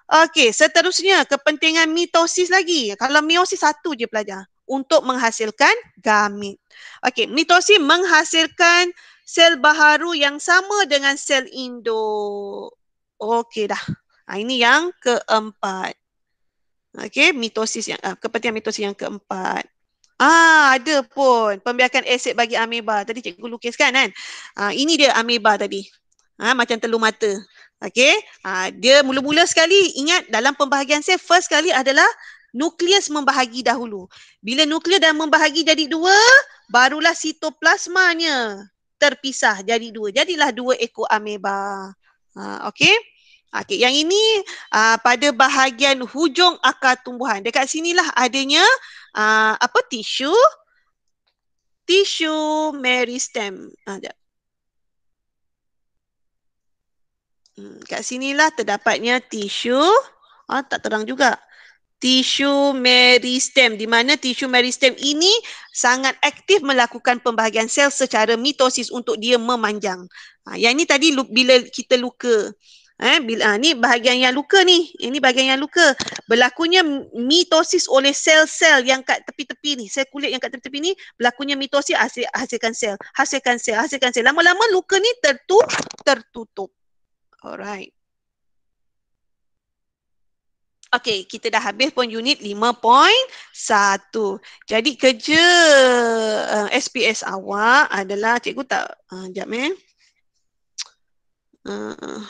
S1: okay. seterusnya kepentingan mitosis lagi. Kalau meiosis satu je pelajar untuk menghasilkan gamit. Okay, mitosis menghasilkan sel baharu yang sama dengan sel induk. Okay dah. Ha, ini yang keempat. Okay, mitosis yang uh, kepentingan mitosis yang keempat. Ah, ada pun pembiakan asid bagi ameba Tadi cikgu lukis kan kan? Ah, ini dia ameba tadi. Ah, macam telur mata. okay Ah, dia mula-mula sekali ingat dalam pembahagian saya first sekali adalah nukleus membahagi dahulu. Bila nukleus dah membahagi jadi dua, barulah sitoplasmanya terpisah jadi dua. Jadilah dua ekor ameba Ah, okey. Ah, okey, yang ini aa, ah, pada bahagian hujung akar tumbuhan. Dekat sinilah adanya uh, apa tisu tisu Mary stem ada uh, hmm, kat sinilah terdapatnya tisu ah uh, tak terang juga tisu meristem di mana tisu meristem ini sangat aktif melakukan pembahagian sel secara mitosis untuk dia memanjang. Ha, yang ini tadi bila kita luka. Eh, bila, ah, ni bahagian yang luka ni. Ini eh, bahagian yang luka. Berlakunya mitosis oleh sel-sel yang kat tepi-tepi ni. Sel kulit yang kat tepi-tepi ni. Berlakunya mitosis hasil, hasilkan sel. Hasilkan sel. Hasilkan sel. Lama-lama luka ni tertu, tertutup. Alright. Okay, kita dah habis pun unit 5.1. Jadi kerja uh, eh, SPS awak adalah, cikgu tak, uh, eh. Uh,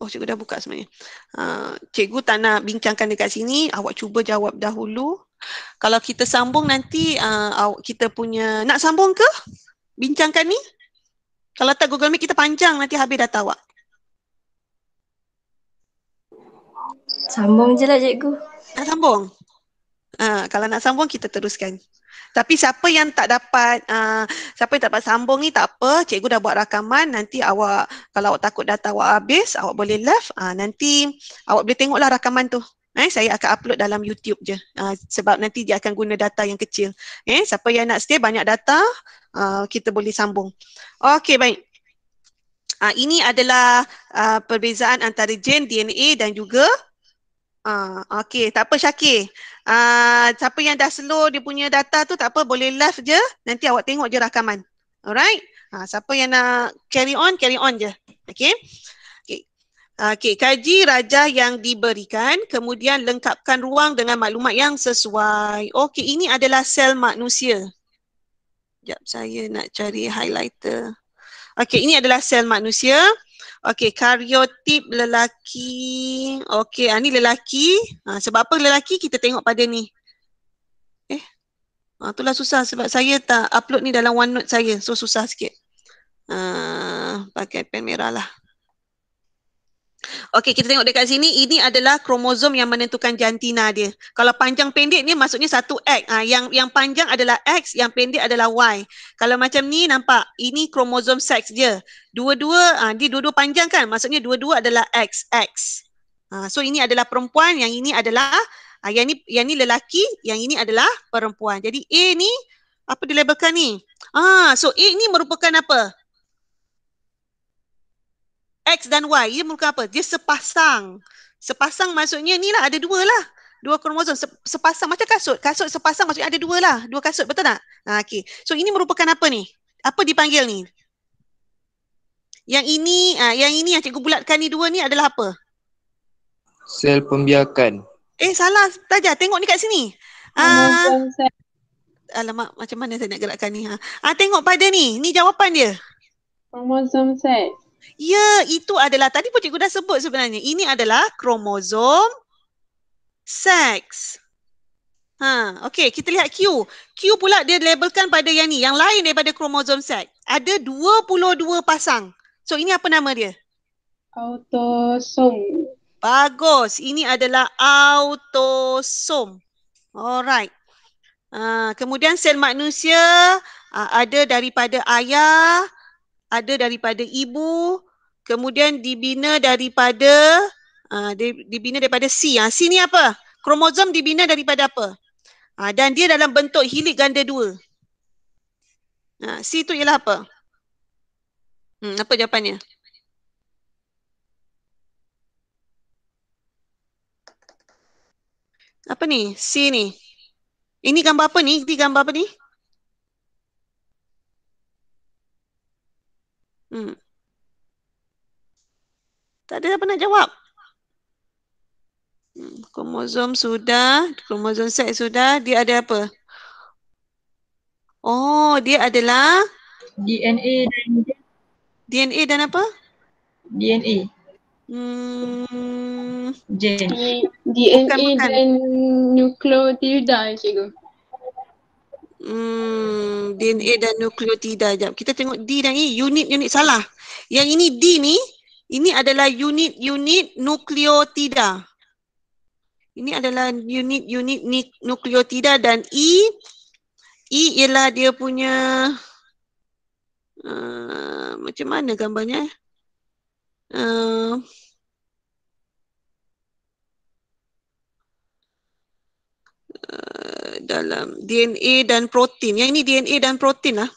S1: Oh cikgu dah buka sebenarnya. Uh, cikgu tak nak bincangkan dekat sini. Awak cuba jawab dahulu. Kalau kita sambung nanti uh, kita punya nak sambung ke? Bincangkan ni. Kalau tak Google Meet kita panjang nanti habis data awak. Sambung je lah cikgu. Nak sambung? Uh, kalau nak sambung kita teruskan. Tapi siapa yang tak dapat uh, siapa yang tak dapat sambung ni tak apa, cikgu dah buat rakaman nanti awak kalau awak takut data awak habis, awak boleh left uh, nanti awak boleh tengoklah rakaman tu. Eh saya akan upload dalam YouTube je. Uh, sebab nanti dia akan guna data yang kecil. Eh siapa yang nak stay banyak data, uh, kita boleh sambung. Okey baik. Uh, ini adalah uh, perbezaan antara gen DNA dan juga Ah, okey, tak apa Syakir. Ah, siapa yang dah slow dia punya data tu tak apa boleh live je. Nanti awak tengok je rakaman. Alright? Ah, siapa yang nak carry on, carry on je. Okey. Ah, okey, kaji raja yang diberikan kemudian lengkapkan ruang dengan maklumat yang sesuai. Okey, ini adalah sel manusia. Sekejap saya nak cari highlighter. Okey, ini adalah sel manusia. Okey, karyotip lelaki. Okey, ah, ni lelaki. Ha, sebab apa lelaki kita tengok pada ni. Eh, ha, itulah susah sebab saya tak upload ni dalam OneNote saya. So, susah sikit. Uh, pakai pen merah lah. Okey, kita tengok dekat sini. Ini adalah kromosom yang menentukan jantina dia. Kalau panjang pendek ni maksudnya satu X. ah, yang yang panjang adalah X, yang pendek adalah Y. Kalau macam ni nampak, ini kromosom sex dia. Dua-dua, ah, dia dua-dua panjang kan? Maksudnya dua-dua adalah X, X. Ha, so ini adalah perempuan, yang ini adalah, ha, yang ni, yang ni lelaki, yang ini adalah perempuan. Jadi A ni, apa dilabelkan ni? Ah, so A ni merupakan apa? X dan Y. Ia merupakan apa? Dia sepasang. Sepasang maksudnya ni lah ada dua lah. Dua kromosom. Sepasang macam kasut. Kasut sepasang maksudnya ada dua lah. Dua kasut. Betul tak? Ha, okay. So ini merupakan apa ni? Apa dipanggil ni? Yang ini, ha, yang ini yang cikgu bulatkan ni dua ni adalah apa? Sel pembiakan. Eh salah. Tajah. Tengok ni kat sini. Ha. Kromosom ha, Alamak macam mana saya nak gerakkan ni. Ha? ha tengok pada ni. Ni jawapan dia. Kromosom sel. Ya, itu adalah tadi pun cikgu dah sebut sebenarnya. Ini adalah kromosom seks. Ha, okey, kita lihat Q. Q pula dia labelkan pada yang ni, yang lain daripada kromosom seks. Ada 22 pasang. So ini apa nama dia? Autosom. Bagus. Ini adalah autosom. Alright. Uh, kemudian sel manusia ah, ada daripada ayah, ada daripada ibu kemudian dibina daripada uh, dibina daripada C. Ha, C ni apa? Kromosom dibina daripada apa? Ha, dan dia dalam bentuk hilik ganda dua. Ha, C tu ialah apa? Hmm, apa jawapannya? Apa ni? C ni. Ini gambar apa ni? Ini gambar apa ni? Hmm. Tak ada apa nak jawab. Hmm, kromosom sudah, kromosom seks sudah, dia ada apa? Oh, dia adalah DNA dan DNA dan apa? DNA. Hmm. DNA dan nukleotida, cikgu. Hmm, DNA dan nukleotida jap. Kita tengok D dan E, unit-unit salah. Yang ini D ni, ini adalah unit-unit nukleotida. Ini adalah unit-unit nukleotida dan E E ialah dia punya uh, macam mana gambarnya? Uh, uh, dalam DNA dan protein. Yang ini DNA dan protein lah.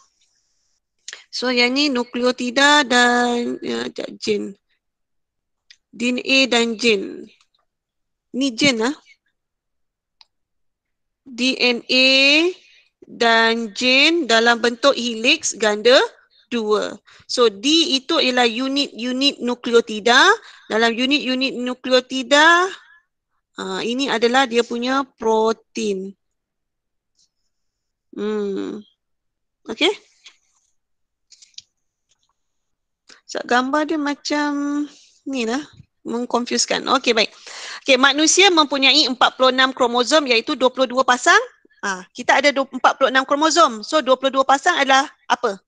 S1: So yang ini nukleotida dan ya, gen. DNA dan gen. Ni gen lah. DNA dan gen dalam bentuk helix ganda dua. So D itu ialah unit-unit nukleotida. Dalam unit-unit nukleotida, uh, ini adalah dia punya protein. Hmm. okay. So, gambar dia macam ni lah. Mengconfuskan. Okay baik. Okay manusia mempunyai 46 kromosom iaitu 22 pasang. Ah, ha, kita ada 46 kromosom. So, 22 pasang adalah apa?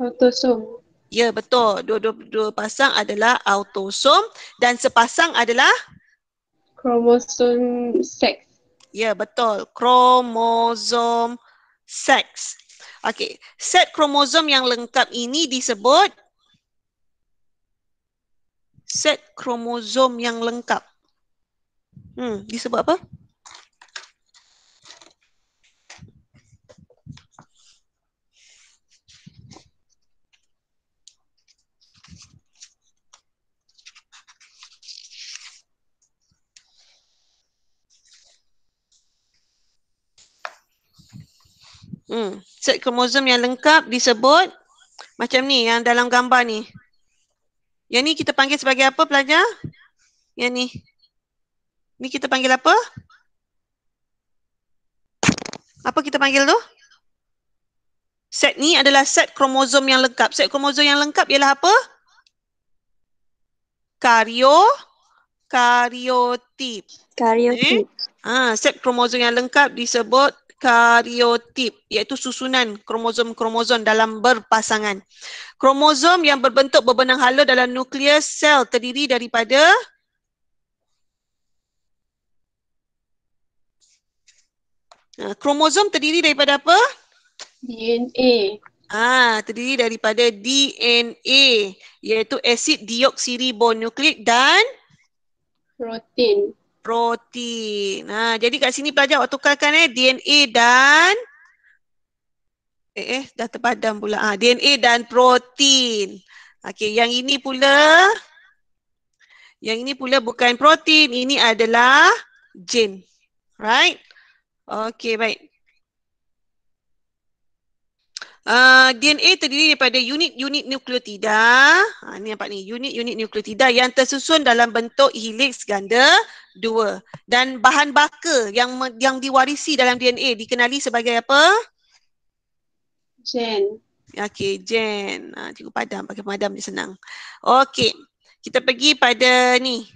S1: Autosom. Ya, betul. Dua dua pasang adalah autosom dan sepasang adalah kromosom seks. Ya, betul. Kromosom seks. Okey, set kromosom yang lengkap ini disebut set kromosom yang lengkap. Hmm, disebut apa? Hmm. Set kromosom yang lengkap disebut macam ni yang dalam gambar ni. Yang ni kita panggil sebagai apa pelajar? Yang ni. Ni kita panggil apa? Apa kita panggil tu? Set ni adalah set kromosom yang lengkap. Set kromosom yang lengkap ialah apa? Karyo, karyotip. Karyotip. Eh? Ha, set kromosom yang lengkap disebut karyotip iaitu susunan kromosom-kromosom dalam berpasangan. Kromosom yang berbentuk berbenang halus dalam nukleus sel terdiri daripada ha, kromosom terdiri daripada apa? DNA. Ah, ha, terdiri daripada DNA iaitu asid deoksiribonukleik dan protein protein. Ha, jadi kat sini pelajar awak tukarkan eh DNA dan eh, eh dah terpadam pula. Ha, ah, DNA dan protein. Okey, yang ini pula yang ini pula bukan protein, ini adalah gen. Right? Okey, baik. Uh, DNA terdiri daripada unit-unit nukleotida. Ha, ini nampak ni, unit-unit nukleotida yang tersusun dalam bentuk helix ganda dua. Dan bahan baka yang yang diwarisi dalam DNA dikenali sebagai apa? Gen. Okey, gen. Ha, cikgu padam, pakai pemadam je senang. Okey, kita pergi pada ni.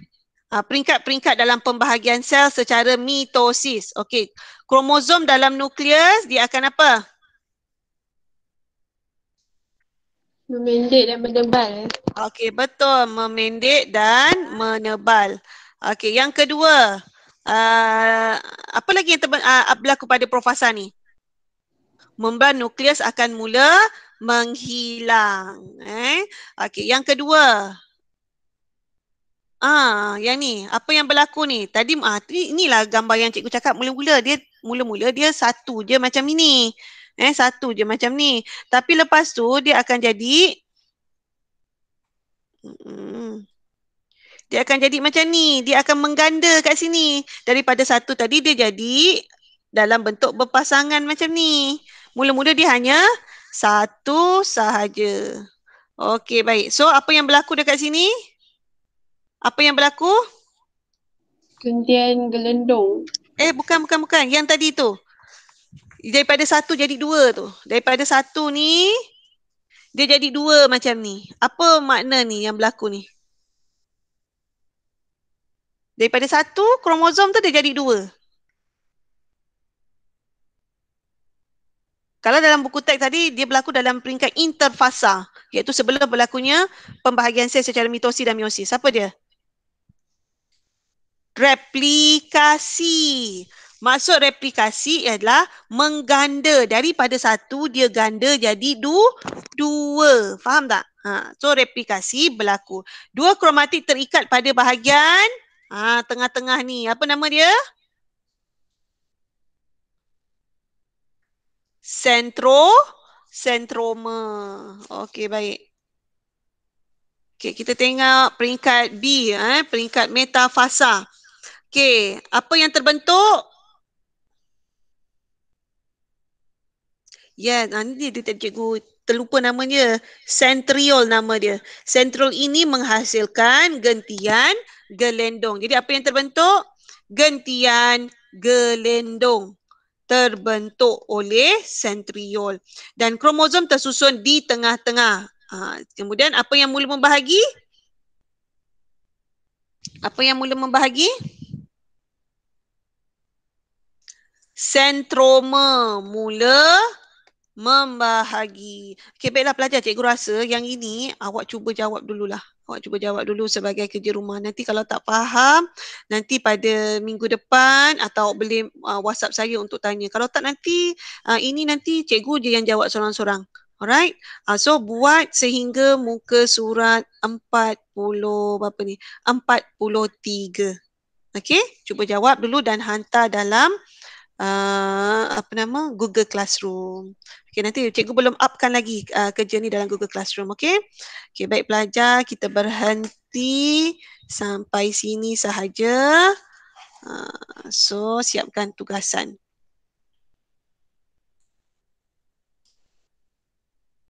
S1: Ha, peringkat-peringkat dalam pembahagian sel secara mitosis. Okey, kromosom dalam nukleus dia akan apa? Apa? Memendek dan menebal. Eh. Okey, betul. Memendek dan menebal. Okey, yang kedua. Uh, apa lagi yang teba- uh, ah, berlaku pada Prof. ni? Membran nukleus akan mula menghilang. Eh? Okey, yang kedua. Ah, yang ni, apa yang berlaku ni? Tadi ah, inilah gambar yang cikgu cakap mula-mula dia mula-mula dia satu je macam ini. Eh, satu je macam ni. Tapi lepas tu dia akan jadi dia akan jadi macam ni. Dia akan mengganda kat sini. Daripada satu tadi dia jadi dalam bentuk berpasangan macam ni. Mula-mula dia hanya satu sahaja. Okey, baik. So, apa yang berlaku dekat sini? Apa yang berlaku? Gentian gelendong. Eh, bukan, bukan, bukan. Yang tadi tu daripada satu jadi dua tu. Daripada satu ni, dia jadi dua macam ni. Apa makna ni yang berlaku ni? Daripada satu, kromosom tu dia jadi dua. Kalau dalam buku teks tadi, dia berlaku dalam peringkat interfasa. Iaitu sebelum berlakunya pembahagian sel secara mitosis dan meiosis. Siapa dia? Replikasi. Replikasi. Maksud replikasi ialah mengganda daripada satu dia ganda jadi du, dua. Faham tak? Ha, so replikasi berlaku. Dua kromatik terikat pada bahagian ha, tengah-tengah ni. Apa nama dia? Sentro, sentroma. Okey, baik. Okey, kita tengok peringkat B, eh, peringkat metafasa. Okey, apa yang terbentuk? yeah, nanti dia tadi cikgu terlupa namanya Centriol nama dia. Centriol ini menghasilkan gentian gelendong. Jadi apa yang terbentuk? Gentian gelendong terbentuk oleh centriol. Dan kromosom tersusun di tengah-tengah. Ha, kemudian apa yang mula membahagi? Apa yang mula membahagi? Sentroma mula membahagi. Okey, baiklah pelajar. Cikgu rasa yang ini awak cuba jawab dululah. Awak cuba jawab dulu sebagai kerja rumah. Nanti kalau tak faham, nanti pada minggu depan atau boleh uh, WhatsApp saya untuk tanya. Kalau tak nanti, uh, ini nanti cikgu je yang jawab sorang-sorang. Alright. Uh, so buat sehingga muka surat 40 berapa ni? 43. Okey, cuba jawab dulu dan hantar dalam Ah, apa nama Google Classroom. Okay nanti cikgu belum upkan lagi uh, kerja ni dalam Google Classroom, Okay, okay baik pelajar, kita berhenti sampai sini sahaja. Uh, so siapkan tugasan.